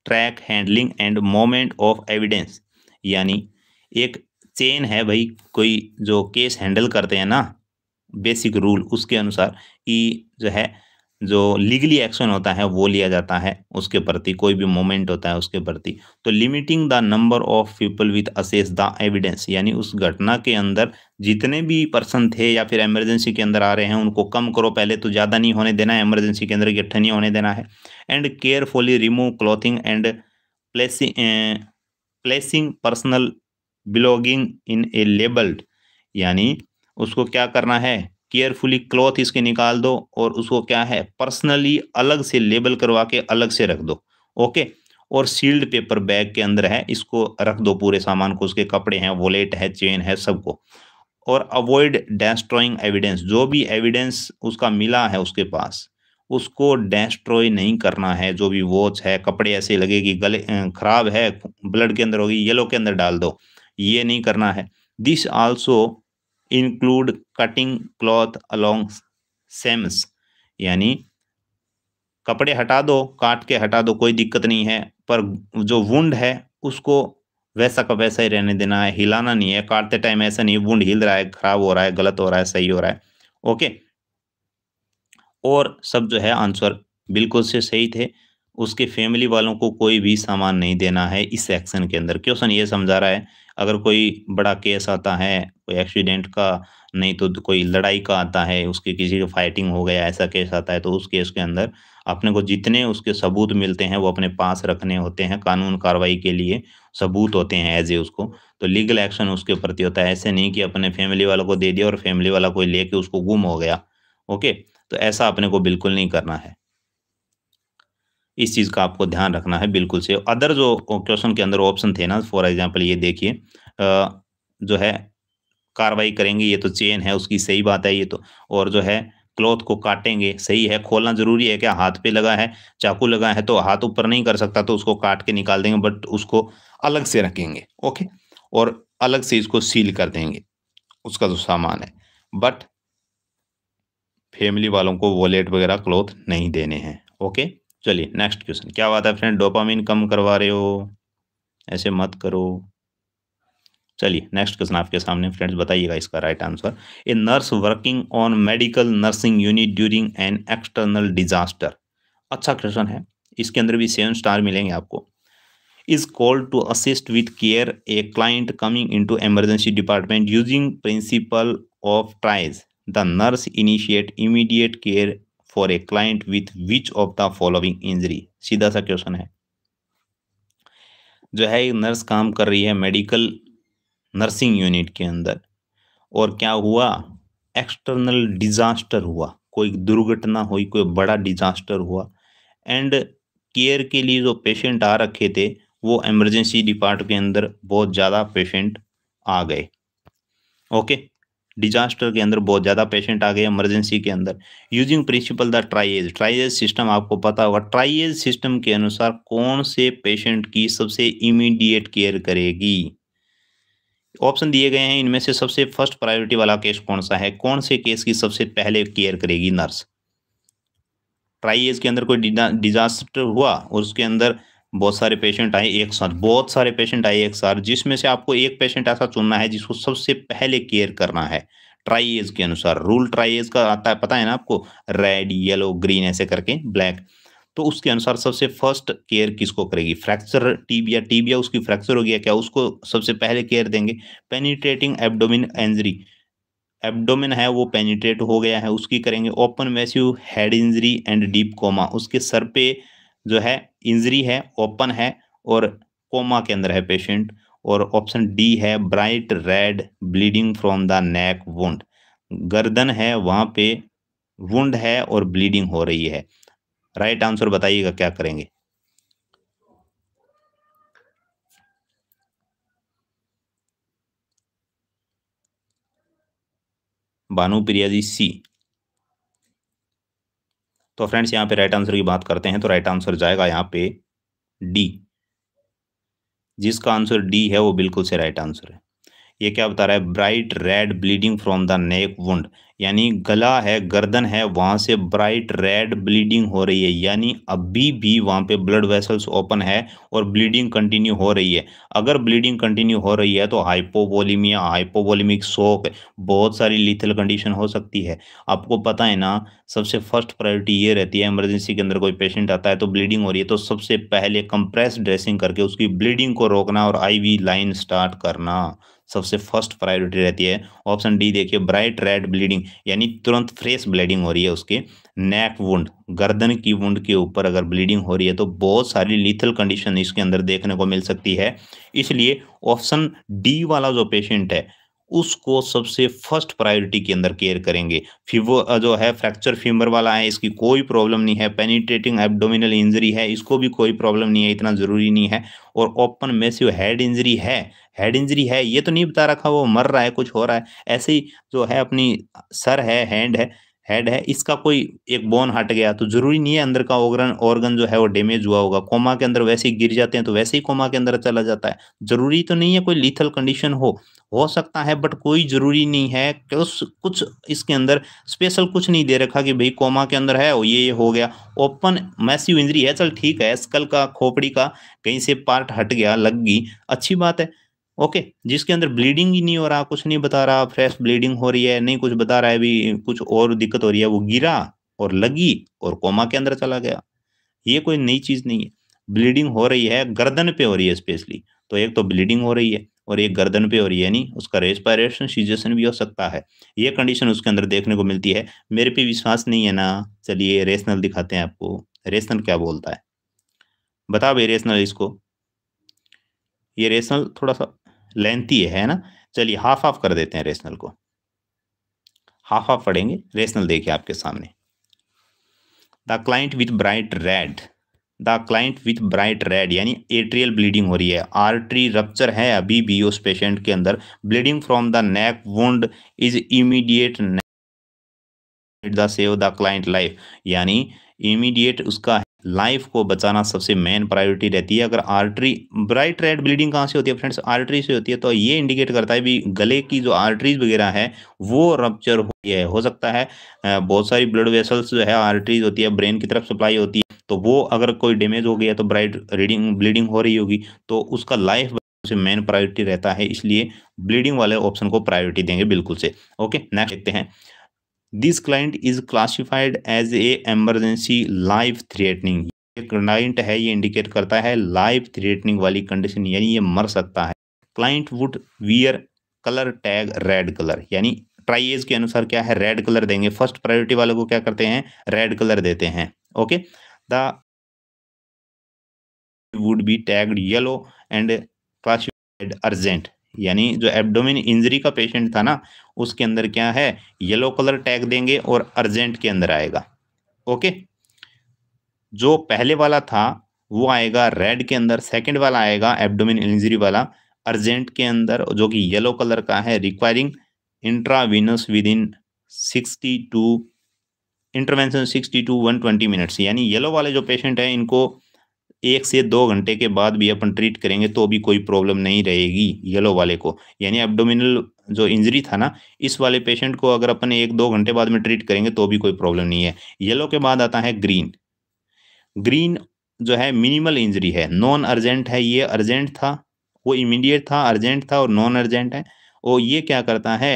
S1: track handling and moment of evidence यानी एक चेन है भाई कोई जो केस हैंडल करते हैं ना बेसिक रूल उसके अनुसार ई जो है जो लीगली एक्शन होता है वो लिया जाता है उसके प्रति कोई भी मोमेंट होता है उसके प्रति तो limiting the number of people with assess the evidence यानी उस घटना के अंदर जितने भी पर्सन थे या फिर इमरजेंसी के अंदर आ रहे हैं उनको कम करो पहले तो ज़्यादा नहीं होने देना है इमरजेंसी के अंदर इकट्ठे नहीं होने देना है and carefully remove clothing and placing placing personal belonging in a labelled यानी उसको क्या करना है केयरफुली क्लॉथ इसके निकाल दो और उसको क्या है पर्सनली अलग से लेबल करवा के अलग से रख दो ओके और सील्ड पेपर बैग के अंदर है इसको रख दो पूरे सामान को उसके कपड़े हैं वॉलेट है चेन है सबको और अवॉइड डेस्ट्रॉइंग एविडेंस जो भी एविडेंस उसका मिला है उसके पास उसको डेस्ट्रॉय नहीं करना है जो भी वॉच है कपड़े ऐसे लगेगी गले खराब है ब्लड के अंदर होगी येलो के अंदर डाल दो ये नहीं करना है this also include cutting cloth along seams यानी कपड़े हटा दो काट के हटा दो कोई दिक्कत नहीं है पर जो वुंड है उसको वैसा का वैसा ही रहने देना है हिलाना नहीं है काटते टाइम ऐसा नहीं वुंड हिल रहा है खराब हो रहा है गलत हो रहा है सही हो रहा है ओके और सब जो है आंसर बिल्कुल से सही थे उसके फैमिली वालों को कोई भी सामान नहीं देना है इस सेक्शन के अंदर क्वेश्चन ये समझा रहा है अगर कोई बड़ा केस आता है कोई एक्सीडेंट का नहीं तो, तो कोई लड़ाई का आता है उसकी किसी की फाइटिंग हो गया ऐसा केस आता है तो उस केस के अंदर अपने को जितने उसके सबूत मिलते हैं वो अपने पास रखने होते हैं कानून कार्रवाई के लिए सबूत होते हैं एज ए उसको तो लीगल एक्शन उसके प्रति होता है ऐसे नहीं कि अपने फैमिली वालों को दे दिया और फैमिली वाला कोई लेके उसको गुम हो गया ओके तो ऐसा अपने को बिल्कुल नहीं करना है इस चीज़ का आपको ध्यान रखना है बिल्कुल से अदर जो क्वेश्चन के अंदर ऑप्शन थे ना फॉर एग्जाम्पल ये देखिए जो है कार्रवाई करेंगे ये तो चेन है उसकी सही बात है ये तो और जो है क्लॉथ को काटेंगे सही है खोलना जरूरी है क्या हाथ पे लगा है चाकू लगा है तो हाथ ऊपर नहीं कर सकता तो उसको काट के निकाल देंगे बट उसको अलग से रखेंगे ओके और अलग से इसको सील कर देंगे उसका जो सामान है बट फैमिली वालों को वॉलेट वगैरह क्लॉथ नहीं देने हैं ओके चलिए नेक्स्ट क्वेश्चन क्या बात है फ्रेंड डोपामिन कम करवा रहे हो ऐसे मत करो चलिए नेक्स्ट क्वेश्चन आपके सामने फ्रेंड्स बताइएगा इसका right answer a nurse working on medical nursing unit during an external disaster अच्छा क्वेश्चन है इसके अंदर भी सेवन स्टार मिलेंगे आपको is called to assist with care a client coming into emergency department using principle of triage the nurse initiate immediate care for a client with which of the following injury सीधा सा question है जो है nurse काम कर रही है medical nursing unit के अंदर और क्या हुआ एक्सटर्नल डिजास्टर हुआ कोई दुर्घटना हुई कोई बड़ा डिजास्टर हुआ एंड केयर के लिए जो पेशेंट आ रखे थे वो एमरजेंसी डिपार्ट के अंदर बहुत ज़्यादा पेशेंट आ गए ओके okay? डिजास्टर के अंदर बहुत ज़्यादा पेशेंट आ गए इमरजेंसी के अंदर using principle the triage triage system आपको पता होगा ट्राइज सिस्टम के अनुसार कौन से पेशेंट की सबसे इमीडिएट केयर करेगी ऑप्शन दिए गए हैं इनमें से सबसे फर्स्ट प्रायोरिटी वाला केस कौन सा है कौन से केस की सबसे पहले केयर करेगी नर्स ट्राइज के अंदर कोई डिजास्टर हुआ और उसके अंदर बहुत सारे पेशेंट आए एक साथ बहुत सारे पेशेंट आए एक साथ जिसमें से आपको एक पेशेंट ऐसा चुनना है जिसको सबसे पहले केयर करना है एज के अनुसार रूल एज का आता है पता है ना आपको रेड येलो ग्रीन ऐसे करके ब्लैक तो उसके अनुसार सबसे फर्स्ट केयर किसको करेगी फ्रैक्चर टीबिया टीबिया उसकी फ्रैक्चर हो गया क्या उसको सबसे पहले केयर देंगे पेनिट्रेटिंग एबडोमिन एंजरी एबडोमिन है वो पेनिट्रेट हो गया है उसकी करेंगे open massive head injury and deep coma उसके सर पे जो है इंजरी है ओपन है और कोमा के अंदर है पेशेंट और ऑप्शन डी है bright red bleeding from the neck wound गर्दन है वहाँ पे वुंड है और ब्लीडिंग हो रही है राइट आंसर बताइएगा क्या करेंगे भानु प्रिया जी सी तो फ्रेंड्स यहाँ पे राइट आंसर की बात करते हैं तो राइट आंसर जाएगा यहाँ पे डी जिसका आंसर डी है वो बिल्कुल से राइट आंसर है ये क्या बता रहा है bright red bleeding from the neck wound यानी गला है गर्दन है वहाँ से ब्राइट रेड ब्लीडिंग हो रही है यानी अभी भी वहाँ पे ब्लड वेसल्स ओपन है और ब्लीडिंग कंटिन्यू हो रही है अगर ब्लीडिंग कंटिन्यू हो रही है तो हाइपोवोलीमिया हाइपोवोलीमिक शोक बहुत सारी लीथल कंडीशन हो सकती है आपको पता है ना सबसे फर्स्ट प्रायोरिटी ये रहती है इमरजेंसी के अंदर कोई पेशेंट आता है तो ब्लीडिंग हो रही है तो सबसे पहले कंप्रेस ड्रेसिंग करके उसकी ब्लीडिंग को रोकना और आई लाइन स्टार्ट करना सबसे फर्स्ट प्रायोरिटी रहती है ऑप्शन डी देखिए ब्राइट रेड ब्लीडिंग यानी तुरंत फ्रेश ब्लीडिंग हो रही है उसके नेक वुंड गर्दन की वुंड के ऊपर अगर ब्लीडिंग हो रही है तो बहुत सारी लीथल कंडीशन इसके अंदर देखने को मिल सकती है इसलिए ऑप्शन डी वाला जो पेशेंट है उसको सबसे फर्स्ट प्रायोरिटी के अंदर केयर करेंगे फीवो जो है फ्रैक्चर फीमर वाला है इसकी कोई प्रॉब्लम नहीं है पेनिट्रेटिंग एब्डोमिनल इंजरी है इसको भी कोई प्रॉब्लम नहीं है इतना ज़रूरी नहीं है और ओपन मेसिव हेड इंजरी है हेड इंजरी है ये तो नहीं बता रखा वो मर रहा है कुछ हो रहा है ऐसे ही जो है अपनी सर है हैंड है हेड है इसका कोई एक बोन हट गया तो जरूरी नहीं है अंदर का ऑर्गन ऑर्गन जो है वो डैमेज हुआ होगा कोमा के अंदर वैसे ही गिर जाते हैं तो वैसे ही कोमा के अंदर चला जाता है जरूरी तो नहीं है कोई लीथल कंडीशन हो हो सकता है बट कोई जरूरी नहीं है कुछ कुछ इसके अंदर स्पेशल कुछ नहीं दे रखा कि भाई कोमा के अंदर है ये ये हो गया ओपन मैसिव इंजरी है चल ठीक है स्कल का खोपड़ी का कहीं से पार्ट हट गया लग गई अच्छी बात है ओके जिसके अंदर ब्लीडिंग ही नहीं हो रहा कुछ नहीं बता रहा फ्रेश ब्लीडिंग हो रही है नहीं कुछ बता रहा है भी कुछ और दिक्कत हो रही है वो गिरा और लगी और कोमा के अंदर चला गया ये कोई नई चीज़ नहीं है ब्लीडिंग हो रही है गर्दन पे हो रही है स्पेशली तो एक तो ब्लीडिंग हो रही है और एक गर्दन पे हो रही है नहीं उसका रेस्पायरेशन सीजेशन भी हो सकता है ये कंडीशन उसके अंदर देखने को मिलती है मेरे पे विश्वास नहीं है ना चलिए रेशनल दिखाते हैं आपको रेशनल क्या बोलता है बता भाई रेशनल इसको ये रेशनल थोड़ा सा लेंथ ही है ना चलिए हाफ हाफ कर देते हैं रेशनल को हाफ हाफ पढ़ेंगे रेशनल देखिए आपके सामने the client with bright red the client with bright red यानी एट्रियल ब्लीडिंग हो रही है आर्ट्री रप्चर है अभी भी उस पेशेंट के अंदर bleeding from the neck wound is immediate the save the client life यानी इमीडिएट उसका लाइफ को बचाना सबसे मेन प्रायोरिटी रहती है अगर आर्टरी ब्राइट रेड ब्लीडिंग कहाँ से होती है फ्रेंड्स आर्टरी से होती है तो ये इंडिकेट करता है भी गले की जो आर्टरीज वगैरह है वो रप्चर गया है हो सकता है बहुत सारी ब्लड वेसल्स जो है आर्टरीज होती है ब्रेन की तरफ सप्लाई होती है तो वो अगर कोई डैमेज हो गया तो ब्राइट रीडिंग ब्लीडिंग हो रही होगी तो उसका लाइफ से मेन प्रायोरिटी रहता है इसलिए ब्लीडिंग वाले ऑप्शन को प्रायोरिटी देंगे बिल्कुल से ओके नेक्स्ट देखते हैं this client is classified as a emergency life threatening client है ये इंडिकेट करता है लाइफ थ्रेटनिंग वाली कंडीशन यानी ये मर सकता है client would wear colour tag red colour यानी ट्राइज के अनुसार क्या है रेड कलर देंगे फर्स्ट प्रायोरिटी वालों को क्या करते हैं रेड कलर देते हैं okay the would be tagged yellow and classified urgent यानी जो एब्डोमिन इंजरी का पेशेंट था ना उसके अंदर क्या है येलो कलर टैग देंगे और अर्जेंट के अंदर आएगा ओके जो पहले वाला था वो आएगा रेड के अंदर सेकंड वाला आएगा एब्डोमिन इंजरी वाला अर्जेंट के अंदर जो कि येलो कलर का है requiring intravenous within sixty to intervention sixty to one twenty minutes यानी येलो वाले जो पेशेंट हैं इनको एक से दो घंटे के बाद भी अपन ट्रीट करेंगे तो भी कोई प्रॉब्लम नहीं रहेगी येलो वाले को यानी एब्डोमिनल जो इंजरी था ना इस वाले पेशेंट को अगर अपन एक दो घंटे बाद में ट्रीट करेंगे तो भी कोई प्रॉब्लम नहीं है येलो के बाद आता है ग्रीन ग्रीन जो है मिनिमल इंजरी है नॉन अर्जेंट है ये अर्जेंट था वो इमीडिएट था अर्जेंट था और नॉन अर्जेंट है और ये क्या करता है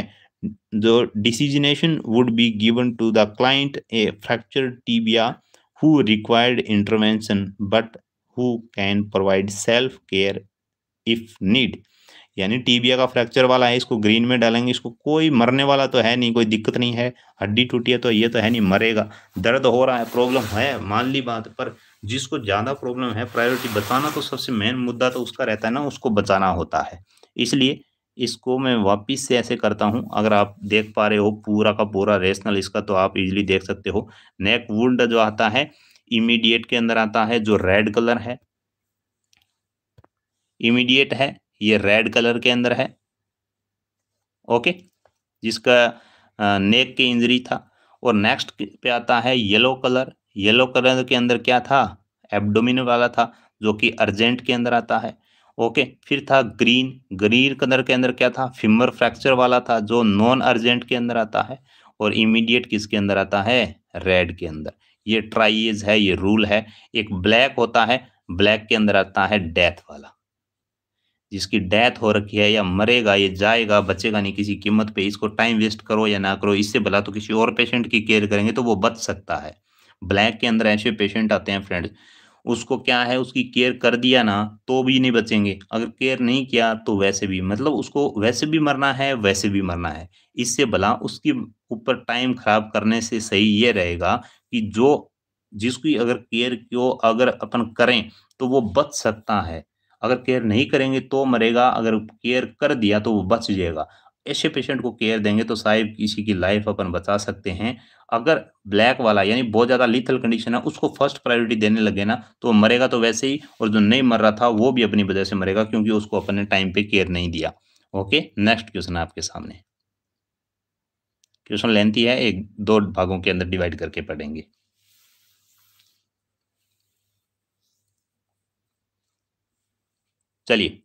S1: जो designation would be given to the client a fracture tibia who required intervention but who can provide self care if need यानी टीबिया का फ्रैक्चर वाला है इसको ग्रीन में डालेंगे इसको कोई मरने वाला तो है नहीं कोई दिक्कत नहीं है हड्डी टूटी है तो ये तो है नहीं मरेगा दर्द हो रहा है प्रॉब्लम है मान ली बात पर जिसको ज़्यादा प्रॉब्लम है प्रायोरिटी बचाना तो सबसे मेन मुद्दा तो उसका रहता है ना उसको बचाना होता है इसलिए इसको मैं वापिस से ऐसे करता हूँ अगर आप देख पा रहे हो पूरा का पूरा रेशनल इसका तो आप इजिली देख सकते हो नेक वुल्ड जो आता है इमीडिएट के अंदर आता है जो रेड कलर है इमीडिएट है ये रेड कलर के अंदर है ओके जिसका नेक की इंजरी था और नेक्स्ट पे आता है येलो कलर येलो कलर के अंदर क्या था एब्डोमिन वाला था जो कि अर्जेंट के अंदर आता है ओके फिर था ग्रीन ग्रीन कलर के अंदर क्या था फिमर फ्रैक्चर वाला था जो नॉन अर्जेंट के अंदर आता है और इमीडिएट किसके अंदर आता है रेड के अंदर ये ट्राइज है ये रूल है एक ब्लैक होता है ब्लैक के अंदर आता है डेथ वाला जिसकी डेथ हो रखी है या मरेगा ये जाएगा बचेगा नहीं किसी कीमत पे इसको टाइम वेस्ट करो या ना करो इससे भला तो किसी और पेशेंट की केयर करेंगे तो वो बच सकता है ब्लैक के अंदर ऐसे पेशेंट आते हैं फ्रेंड्स उसको क्या है उसकी केयर कर दिया ना तो भी नहीं बचेंगे अगर केयर नहीं किया तो वैसे भी मतलब उसको वैसे भी मरना है वैसे भी मरना है इससे भला उसके ऊपर टाइम खराब करने से सही ये रहेगा कि जो जिसकी अगर केयर को अगर अपन करें तो वो बच सकता है अगर केयर नहीं करेंगे तो मरेगा अगर केयर कर दिया तो वो बच जाएगा ऐसे पेशेंट को केयर देंगे तो साहिब किसी की लाइफ अपन बचा सकते हैं अगर ब्लैक वाला यानी बहुत ज़्यादा लीथल कंडीशन है उसको फर्स्ट प्रायोरिटी देने लगे ना तो मरेगा तो वैसे ही और जो नहीं मर रहा था वो भी अपनी वजह से मरेगा क्योंकि उसको अपन ने टाइम पे केयर नहीं दिया ओके नेक्स्ट क्वेश्चन है आपके सामने क्वेश्चन लेंथी है एक दो भागों के अंदर डिवाइड करके पढ़ेंगे चलिए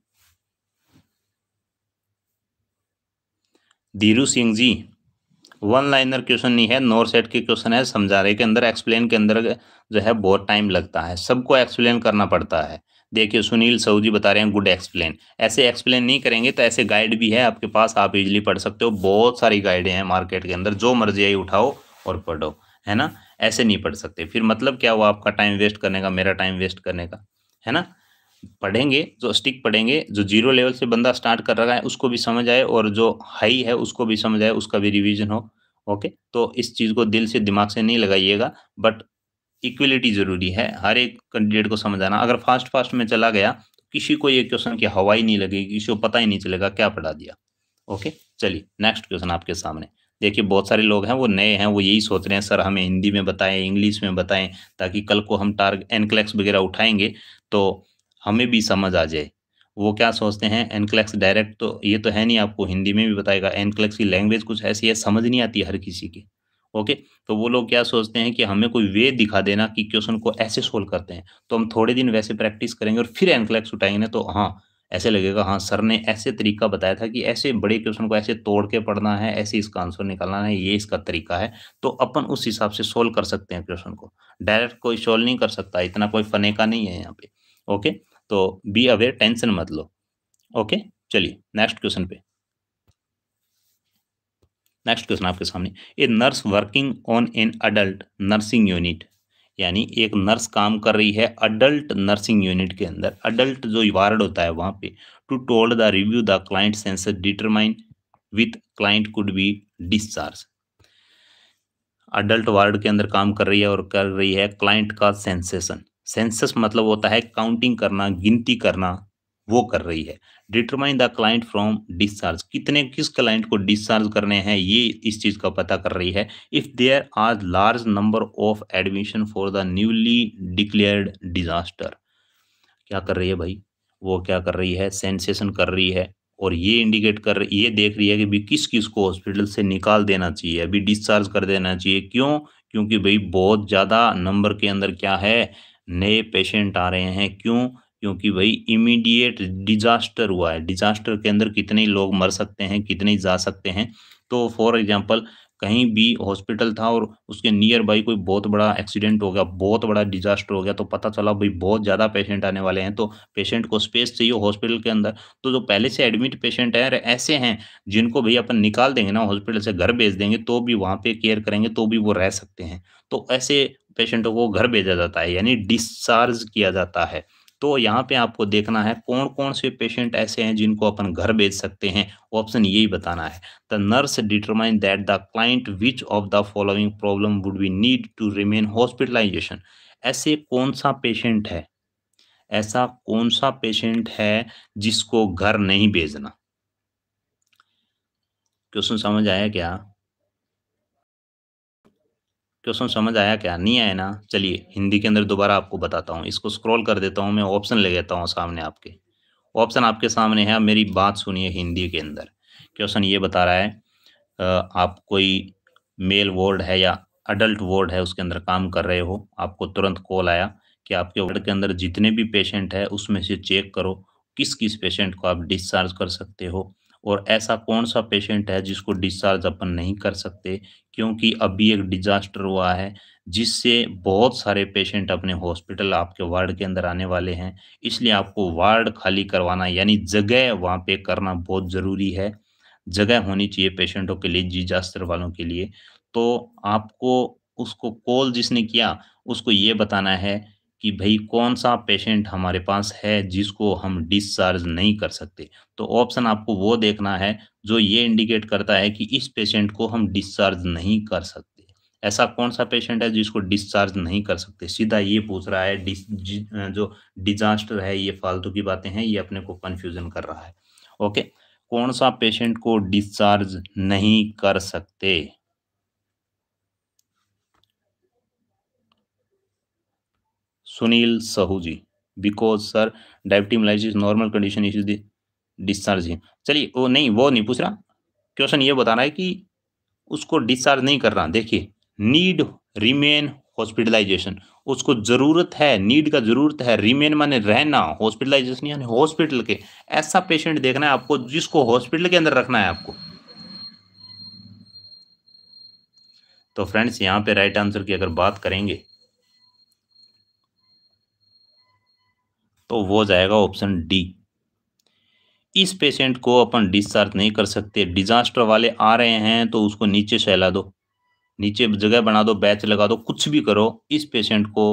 S1: Dhiru Singh ji one liner question नहीं है नोर सेट के क्वेश्चन है समझा रहे के अंदर एक्सप्लेन के अंदर जो है बहुत टाइम लगता है सबको एक्सप्लेन करना पड़ता है देखिए सुनील साहू जी बता रहे हैं गुड एक्सप्लेन ऐसे एक्सप्लेन नहीं करेंगे तो ऐसे गाइड भी है आपके पास आप इजिली पढ़ सकते हो बहुत सारी गाइडें हैं मार्केट के अंदर जो मर्जी आई उठाओ और पढ़ो है ना ऐसे नहीं पढ़ सकते फिर मतलब क्या हुआ आपका टाइम वेस्ट करने का मेरा टाइम वेस्ट करने का है ना पढ़ेंगे जो स्टिक पढ़ेंगे जो जीरो लेवल से बंदा स्टार्ट कर रहा है उसको भी समझ आए और जो हाई है उसको भी समझ आए उसका भी रिविजन हो ओके तो इस चीज़ को दिल से दिमाग से नहीं लगाइएगा बट इक्वलिटी जरूरी है हर एक कैंडिडेट को समझाना अगर फास्ट फास्ट में चला गया तो किसी को ये क्वेश्चन की हवा ही नहीं लगेगी किसी को पता ही नहीं चलेगा क्या पढ़ा दिया ओके चलिए नेक्स्ट क्वेश्चन आपके सामने देखिए बहुत सारे लोग हैं वो नए हैं वो यही सोच रहे हैं सर हमें हिंदी में बताएं इंग्लिश में बताएं ताकि कल को हम टारग एनक्लैक्स वगैरह उठाएंगे तो हमें भी समझ आ जाए वो क्या सोचते हैं एनक्लैक्स डायरेक्ट तो ये तो है नहीं आपको हिंदी में भी बताएगा एनक्लेक्स की लैंग्वेज कुछ ऐसी है समझ नहीं आती हर किसी की ओके तो वो लोग क्या सोचते हैं कि हमें कोई वे दिखा देना कि क्वेश्चन को ऐसे सोल्व करते हैं तो हम थोड़े दिन वैसे प्रैक्टिस करेंगे और फिर एनक्लैक्स उठाएंगे तो हाँ ऐसे लगेगा हाँ सर ने ऐसे तरीका बताया था कि ऐसे बड़े क्वेश्चन को ऐसे तोड़ के पढ़ना है ऐसे इसका आंसर निकालना है ये इसका तरीका है तो अपन उस हिसाब से सोल्व कर सकते हैं क्वेश्चन को डायरेक्ट कोई सोल्व नहीं कर सकता इतना कोई फने का नहीं है यहाँ पे ओके तो बी अवेयर टेंशन मत लो ओके चलिए नेक्स्ट क्वेश्चन पे नेक्स्ट क्वेश्चन आपके सामने a nurse working on an adult nursing unit यानी एक नर्स काम कर रही है अडल्ट नर्सिंग यूनिट के अंदर अडल्ट जो वार्ड होता है वहाँ पे to told the review the client sensor determine with client could be discharge adult ward के अंदर काम कर रही है और कर रही है क्लाइंट का सेंसेशन सेंसस मतलब होता है काउंटिंग करना गिनती करना वो कर रही है determine the client from discharge कितने किस क्लाइंट को डिस्चार्ज करने हैं ये इस चीज़ का पता कर रही है if there are large number of admission for the newly declared disaster क्या कर रही है भाई वो क्या कर रही है सेंसेशन कर रही है और ये इंडिकेट कर रही ये देख रही है कि भी किस किस को हॉस्पिटल से निकाल देना चाहिए अभी डिस्चार्ज कर देना चाहिए क्यों क्योंकि भाई बहुत ज़्यादा नंबर के अंदर क्या है नए पेशेंट आ रहे हैं क्यों क्योंकि भाई इमीडिएट डिजास्टर हुआ है डिजास्टर के अंदर कितने लोग मर सकते हैं कितने जा सकते हैं तो फॉर एग्जांपल कहीं भी हॉस्पिटल था और उसके नियर बाई कोई बहुत बड़ा एक्सीडेंट हो गया बहुत बड़ा डिजास्टर हो गया तो पता चला भाई बहुत ज़्यादा पेशेंट आने वाले हैं तो पेशेंट को स्पेस चाहिए हॉस्पिटल के अंदर तो जो पहले से एडमिट पेशेंट हैं ऐसे हैं जिनको भाई अपन निकाल देंगे ना हॉस्पिटल से घर भेज देंगे तो भी वहाँ पर केयर करेंगे तो भी वो रह सकते हैं तो ऐसे पेशेंटों को घर भेजा जाता है यानी डिस्चार्ज किया जाता है तो यहाँ पे आपको देखना है कौन कौन से पेशेंट ऐसे हैं जिनको अपन घर भेज सकते हैं ऑप्शन यही बताना है the nurse determine that the client which of the following problem would be need to remain hospitalization ऐसे कौन सा पेशेंट है ऐसा कौन सा पेशेंट है जिसको घर नहीं भेजना क्वेश्चन समझ आया क्या क्वेश्चन समझ आया क्या नहीं आया ना चलिए हिंदी के अंदर दोबारा आपको बताता हूँ इसको स्क्रॉल कर देता हूँ मैं ऑप्शन ले लेता हूँ सामने आपके ऑप्शन आपके सामने है मेरी बात सुनिए हिंदी के अंदर क्वेश्चन ये बता रहा है आप कोई मेल वार्ड है या अडल्ट वार्ड है उसके अंदर काम कर रहे हो आपको तुरंत कॉल आया कि आपके वार्ड के अंदर जितने भी पेशेंट है उसमें से चेक करो किस किस पेशेंट को आप डिस्चार्ज कर सकते हो और ऐसा कौन सा पेशेंट है जिसको डिस्चार्ज अपन नहीं कर सकते क्योंकि अभी एक डिजास्टर हुआ है जिससे बहुत सारे पेशेंट अपने हॉस्पिटल आपके वार्ड के अंदर आने वाले हैं इसलिए आपको वार्ड खाली करवाना यानी जगह वहाँ पे करना बहुत ज़रूरी है जगह होनी चाहिए पेशेंटों के लिए डिजास्टर वालों के लिए तो आपको उसको कॉल जिसने किया उसको ये बताना है कि भाई कौन सा पेशेंट हमारे पास है जिसको हम डिस्चार्ज नहीं कर सकते तो ऑप्शन आपको वो देखना है जो ये इंडिकेट करता है कि इस पेशेंट को हम डिस्चार्ज नहीं कर सकते ऐसा कौन सा पेशेंट है जिसको डिस्चार्ज नहीं कर सकते सीधा ये पूछ रहा है डिस जो डिजास्टर है ये फालतू की बातें हैं ये अपने को कन्फ्यूजन कर रहा है ओके कौन सा पेशेंट को डिस्चार्ज नहीं कर सकते Sunil Sahu ji because sir mellitus normal condition is the discharge ही चलिए वो नहीं वो नहीं पूछ रहा क्वेश्चन ये बताना है कि उसको डिस्चार्ज नहीं कर रहा देखिए नीड रिमेन हॉस्पिटलाइजेशन उसको ज़रूरत है नीड का ज़रूरत है रिमेन माने रहना हॉस्पिटलाइजेशन यानी हॉस्पिटल के ऐसा पेशेंट देखना है आपको जिसको हॉस्पिटल के अंदर रखना है आपको तो फ्रेंड्स यहाँ पे राइट आंसर की अगर बात करेंगे तो वो जाएगा ऑप्शन डी इस पेशेंट को अपन डिस्चार्ज नहीं कर सकते डिजास्टर वाले आ रहे हैं तो उसको नीचे सहला दो नीचे जगह बना दो बैच लगा दो कुछ भी करो इस पेशेंट को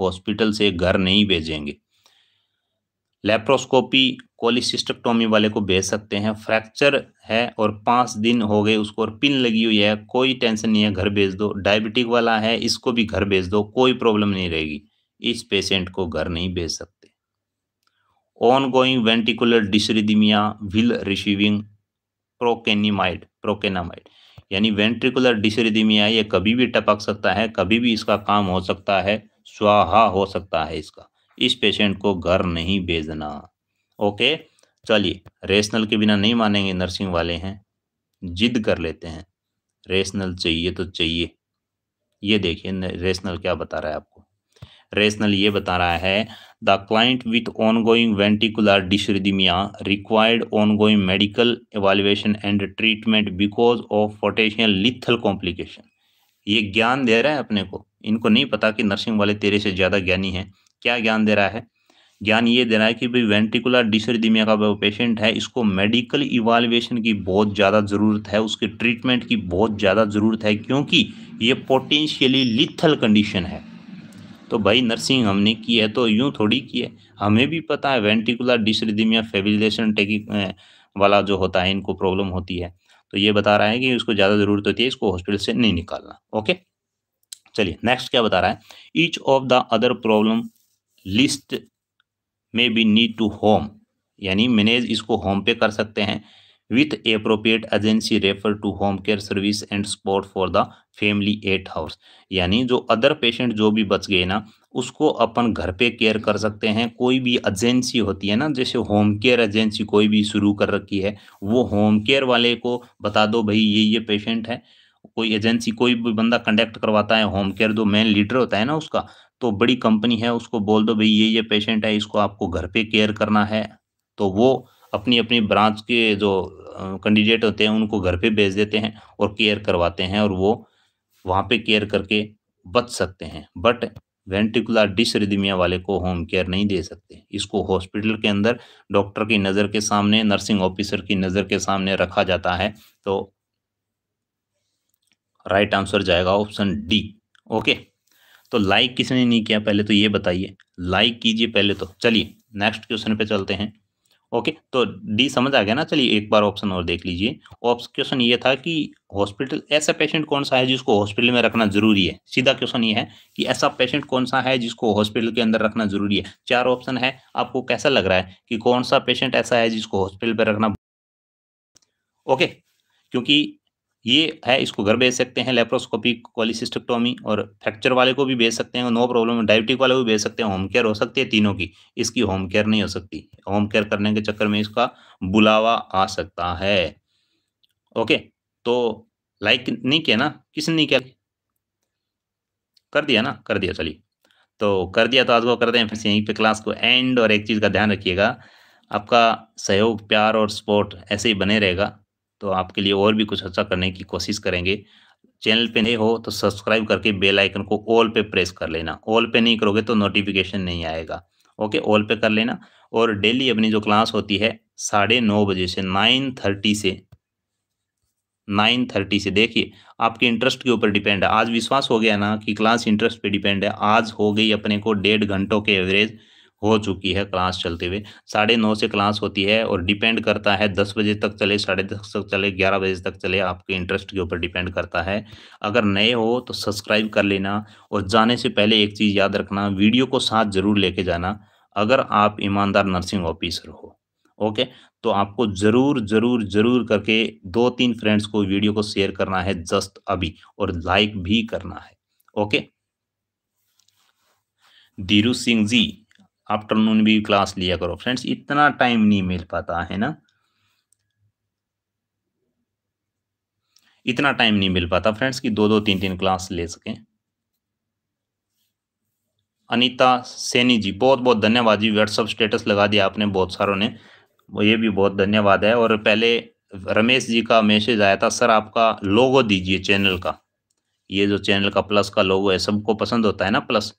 S1: हॉस्पिटल से घर नहीं भेजेंगे लेप्रोस्कोपी कोलिसिस्टक्टोमी वाले को भेज सकते हैं फ्रैक्चर है और पाँच दिन हो गए उसको और पिन लगी हुई है कोई टेंशन नहीं है घर भेज दो डायबिटिक वाला है इसको भी घर भेज दो कोई प्रॉब्लम नहीं रहेगी इस पेशेंट को घर नहीं भेज सकते ongoing ventricular dysrhythmia will receiving procainamide procainamide यानी वेंट्रिकुलर डिसरिदिमिया ये कभी भी टपक सकता है कभी भी इसका काम हो सकता है स्वाहा हो सकता है इसका इस पेशेंट को घर नहीं भेजना ओके चलिए रेशनल के बिना नहीं मानेंगे नर्सिंग वाले हैं जिद कर लेते हैं रेशनल चाहिए तो चाहिए ये देखिए रेशनल क्या बता रहा है आपको रेशनल ये बता रहा है the client with ongoing ventricular dysrhythmia required ongoing medical evaluation and treatment because of potential lethal complication ये ज्ञान दे रहा है अपने को इनको नहीं पता कि नर्सिंग वाले तेरे से ज़्यादा ज्ञानी है क्या ज्ञान दे रहा है ज्ञान ये दे रहा है कि भाई वेंटिकुलर डिसरिदिमिया का जो पेशेंट है इसको मेडिकल इवाल्युएशन की बहुत ज़्यादा ज़रूरत है उसके ट्रीटमेंट की बहुत ज़्यादा ज़रूरत है क्योंकि ये पोटेंशियली लिथल कंडीशन है तो भाई नर्सिंग हमने की है तो यूँ थोड़ी की है हमें भी पता है वेंटिकुलर डिसरिदिमिया फेबिलेशन टेकिक वाला जो होता है इनको प्रॉब्लम होती है तो ये बता रहा है कि इसको ज़्यादा ज़रूरत होती है इसको हॉस्पिटल से नहीं निकालना ओके चलिए नेक्स्ट क्या बता रहा है each of the other problem list में बी नीड टू होम यानी मैनेज इसको होम पे कर सकते हैं with appropriate agency refer to home care service and support for the family at house यानी जो अदर पेशेंट जो भी बच गए ना उसको अपन घर पे केयर कर सकते हैं कोई भी एजेंसी होती है ना जैसे होम केयर एजेंसी कोई भी शुरू कर रखी है वो होम केयर वाले को बता दो भाई ये ये पेशेंट है कोई एजेंसी कोई भी बंदा कंडक्ट करवाता है होम केयर जो मेन लीडर होता है ना उसका तो बड़ी कंपनी है उसको बोल दो भाई ये ये पेशेंट है इसको आपको घर पे केयर करना है तो वो अपनी अपनी ब्रांच के जो कैंडिडेट होते हैं उनको घर पे भेज देते हैं और केयर करवाते हैं और वो वहाँ पे केयर करके बच सकते हैं बट वेंटिकुलर डिसरिदमिया वाले को होम केयर नहीं दे सकते इसको हॉस्पिटल के अंदर डॉक्टर की नज़र के सामने नर्सिंग ऑफिसर की नज़र के सामने रखा जाता है तो राइट आंसर जाएगा ऑप्शन डी ओके तो लाइक किसने नहीं किया पहले तो ये बताइए लाइक कीजिए पहले तो चलिए नेक्स्ट क्वेश्चन पे चलते हैं ओके तो डी समझ आ गया ना चलिए एक बार ऑप्शन और देख लीजिए ऑप्शन ये था कि हॉस्पिटल ऐसा पेशेंट कौन सा है जिसको हॉस्पिटल में रखना जरूरी है सीधा क्वेश्चन ये है कि ऐसा पेशेंट कौन सा है जिसको हॉस्पिटल के अंदर रखना जरूरी है चार ऑप्शन है आपको कैसा लग रहा है कि कौन सा पेशेंट ऐसा है जिसको हॉस्पिटल पर रखना ओके क्योंकि ये है इसको घर भेज सकते हैं लेप्रोस्कोपिक कोलिसिस्टेक्टोमी और फ्रैक्चर वाले को भी भेज सकते हैं नो प्रॉब्लम डायबिटिक वाले को भी भेज सकते हैं होम केयर हो सकती है तीनों की इसकी होम केयर नहीं हो सकती होम केयर करने के चक्कर में इसका बुलावा आ सकता है ओके तो लाइक नहीं किया ना किसने नहीं किया कर दिया ना कर दिया चलिए तो कर दिया तो आज को करते हैं फिर यहीं पर क्लास को एंड और एक चीज़ का ध्यान रखिएगा आपका सहयोग प्यार और सपोर्ट ऐसे ही बने रहेगा तो आपके लिए और भी कुछ अच्छा करने की कोशिश करेंगे चैनल पे नहीं हो तो सब्सक्राइब करके बेल आइकन को ऑल पे प्रेस कर लेना ऑल पे नहीं करोगे तो नोटिफिकेशन नहीं आएगा ओके ऑल पे कर लेना और डेली अपनी जो क्लास होती है साढ़े नौ बजे से नाइन थर्टी से नाइन थर्टी से देखिए आपके इंटरेस्ट के ऊपर डिपेंड है आज विश्वास हो गया ना कि क्लास इंटरेस्ट पे डिपेंड है आज हो गई अपने को डेढ़ घंटों के एवरेज हो चुकी है क्लास चलते हुए साढ़े नौ से क्लास होती है और डिपेंड करता है दस बजे तक चले साढ़े दस तक चले ग्यारह बजे तक चले आपके इंटरेस्ट के ऊपर डिपेंड करता है अगर नए हो तो सब्सक्राइब कर लेना और जाने से पहले एक चीज़ याद रखना वीडियो को साथ ज़रूर लेके जाना अगर आप ईमानदार नर्सिंग ऑफिसर हो ओके तो आपको ज़रूर ज़रूर ज़रूर करके दो तीन फ्रेंड्स को वीडियो को शेयर करना है जस्ट अभी और लाइक भी करना है ओके धीरू सिंह जी आफ्टरनून भी क्लास लिया करो फ्रेंड्स इतना टाइम नहीं मिल पाता है ना इतना टाइम नहीं मिल पाता फ्रेंड्स कि दो दो तीन तीन क्लास ले सकें अनीता सैनी जी बहुत बहुत धन्यवाद जी व्हाट्सअप स्टेटस लगा दिया आपने बहुत सारों ने ये भी बहुत धन्यवाद है और पहले रमेश जी का मैसेज आया था सर आपका लोगो दीजिए चैनल का ये जो चैनल का प्लस का लोगो है सबको पसंद होता है ना प्लस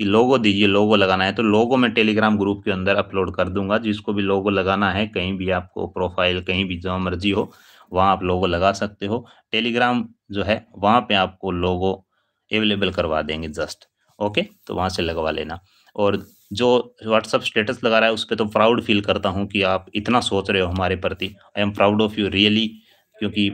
S1: कि लोगो दीजिए लोगो लगाना है तो लोगो मैं टेलीग्राम ग्रुप के अंदर अपलोड कर दूंगा जिसको भी लोगो लगाना है कहीं भी आपको प्रोफाइल कहीं भी जहाँ मर्जी हो वहाँ आप लोगो लगा सकते हो टेलीग्राम जो है वहाँ पे आपको लोगो अवेलेबल करवा देंगे जस्ट ओके तो वहाँ से लगवा लेना और जो व्हाट्सअप स्टेटस लगा रहा है उस पर तो प्राउड फील करता हूँ कि आप इतना सोच रहे हो हमारे प्रति I am proud of you really क्योंकि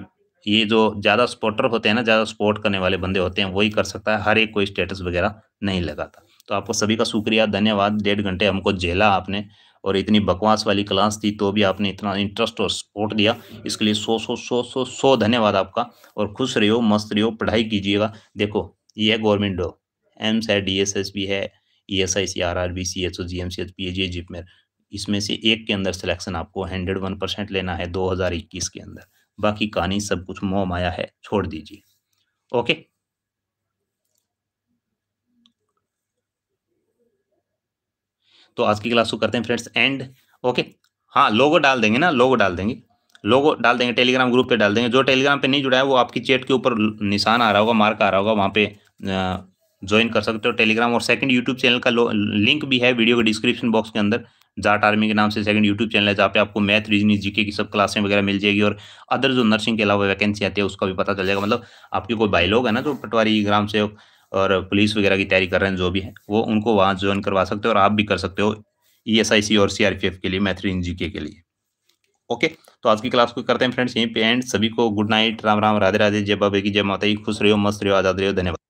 S1: ये जो ज़्यादा सपोर्टर होते हैं ना ज़्यादा सपोर्ट करने वाले बंदे होते हैं वही कर सकता है हर एक कोई स्टेटस वगैरह नहीं लगाता तो आपको सभी का शुक्रिया धन्यवाद डेढ़ घंटे हमको झेला आपने और इतनी बकवास वाली क्लास थी तो भी आपने इतना इंटरेस्ट और सपोर्ट दिया इसके लिए सौ सौ सौ सौ सौ धन्यवाद आपका और खुश रहियो मस्त रहियो पढ़ाई कीजिएगा देखो ये है गवर्नमेंट जॉब एम्स है डी एस एस बी है E S I C R R B C H O G M C H P H E JIPMER इसमें से एक के अंदर सिलेक्शन आपको हंड्रेड वन परसेंट लेना है दो हज़ार इक्कीस के अंदर बाकी कहानी सब कुछ मोह माया है छोड़ दीजिए ओके तो आज की क्लास को करते हैं फ्रेंड्स एंड ओके हाँ लोगो डाल देंगे ना लोगो डाल देंगे लोगो डाल देंगे टेलीग्राम ग्रुप पे डाल देंगे जो टेलीग्राम पे नहीं जुड़ा है वो आपकी चैट के ऊपर निशान आ रहा होगा मार्क आ रहा होगा वहाँ पे ज्वाइन कर सकते हो टेलीग्राम और सेकंड यूट्यूब चैनल का लिंक भी है वीडियो के डिस्क्रिप्शन बॉक्स के अंदर जाट आर्मी के नाम से सेकंड यूट्यूब चैनल है जहाँ पे आपको मैथ रीजनिंग जीके की सब क्लासें वगैरह मिल जाएगी और अदर जो नर्सिंग के अलावा वैकेंसी आती है उसका भी पता चल जाएगा मतलब आपके कोई भाई लोग है ना जो पटवारी ग्राम सेवक और पुलिस वगैरह की तैयारी कर रहे हैं जो भी है वो उनको वहाँ ज्वाइन करवा सकते हो और आप भी कर सकते हो ई e और सी के लिए मैथ्री इन जी के लिए ओके तो आज की क्लास को करते हैं फ्रेंड्स यहीं पे एंड सभी को गुड नाइट राम राम राधे राधे जय बाबे की जय माता खुश रहो मस्त रहो आजाद रहो धन्यवाद